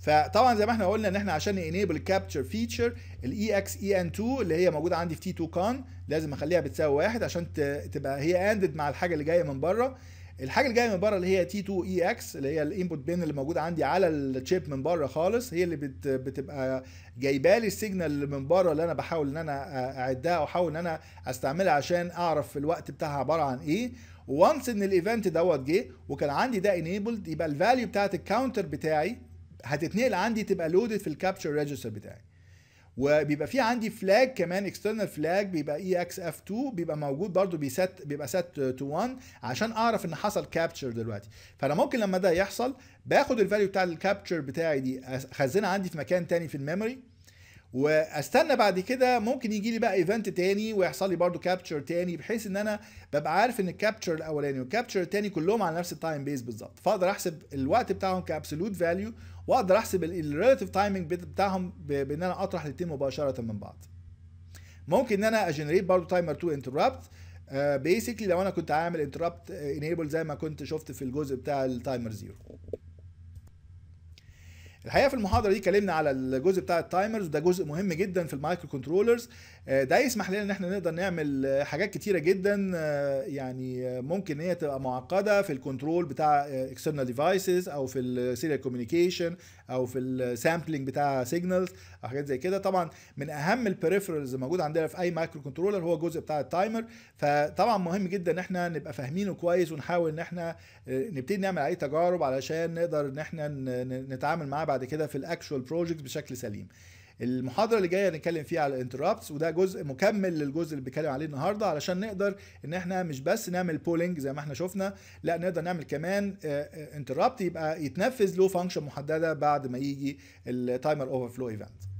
فطبعا زي ما احنا قلنا ان احنا عشان انيبل كابتشر فيتشر الاي اكس اي ان 2 اللي هي موجوده عندي في تي 2 كان لازم اخليها بتساوي واحد عشان تبقى هي اندد مع الحاجه اللي جايه من بره الحاجه اللي جايه من بره اللي هي تي 2 اي اكس اللي هي الانبوت بين اللي موجوده عندي على الشيب من بره خالص هي اللي بت بتبقى جايبه لي السيجنال اللي من بره اللي انا بحاول ان انا اعدها واحاول ان انا استعملها عشان اعرف الوقت بتاعها عباره عن ايه وانس ان الايفنت دوت جه وكان عندي ده انيبلد يبقى الفاليو بتاعت الكاونتر بتاعي هتتنقل عندي تبقى لودد في الكابتشر ريجستر بتاعي وبيبقى في عندي فلاج كمان اكسترنال فلاج بيبقى اي اكس اف 2 بيبقى موجود برده بيست بيبقى سيت تو 1 عشان اعرف ان حصل كابتشر دلوقتي فانا ممكن لما ده يحصل باخد الفاليو بتاع الكابتشر بتاعي دي اخزنها عندي في مكان تاني في الميموري واستنى بعد كده ممكن يجي لي بقى ايفنت تاني ويحصل لي برده كابتشر تاني بحيث ان انا ببقى عارف ان الكابتشر الاولاني والكابتشر التاني كلهم على نفس التايم بيز بالظبط فاقدر احسب الوقت بتاعهم كابسولوت فاليو واقدر احسب الريلاتيف تايمنج بتاعهم بان انا اطرح الاثنين مباشره من بعض ممكن ان انا اجنريت برضه تايمر 2 انتربت بيسكلي لو انا كنت عامل انتربت انيبل آه، زي ما كنت شفت في الجزء بتاع التايمر 0 الحقيقه في المحاضره دي اتكلمنا على الجزء بتاع التايمرز ده جزء مهم جدا في المايكرو كنترولرز آه، ده يسمح لنا ان احنا نقدر نعمل آه، حاجات كتيره جدا آه، يعني ممكن هي تبقى معقده في الكنترول بتاع اكسترنال ديفايسز او في السيريال كوميونيكيشن او في السامبلنج بتاع سيجنالز او حاجات زي كده طبعا من اهم البريفرالز الموجود عندنا في اي مايكرو كنترولر هو الجزء بتاع التايمر فطبعا مهم جدا ان احنا نبقى فاهمينه كويس ونحاول ان احنا آه، نبتدي نعمل عليه تجارب علشان نقدر ان احنا نتعامل معاه بعد كده في الاكشوال بروجكت بشكل سليم المحاضره اللي جايه هنتكلم فيها على الانتربتس وده جزء مكمل للجزء اللي بنتكلم عليه النهارده علشان نقدر ان احنا مش بس نعمل بولينج زي ما احنا شفنا لا نقدر نعمل كمان انتربت آه، آه، يبقى يتنفذ له فانكشن محدده بعد ما يجي التايمر اوفر فلو ايفنت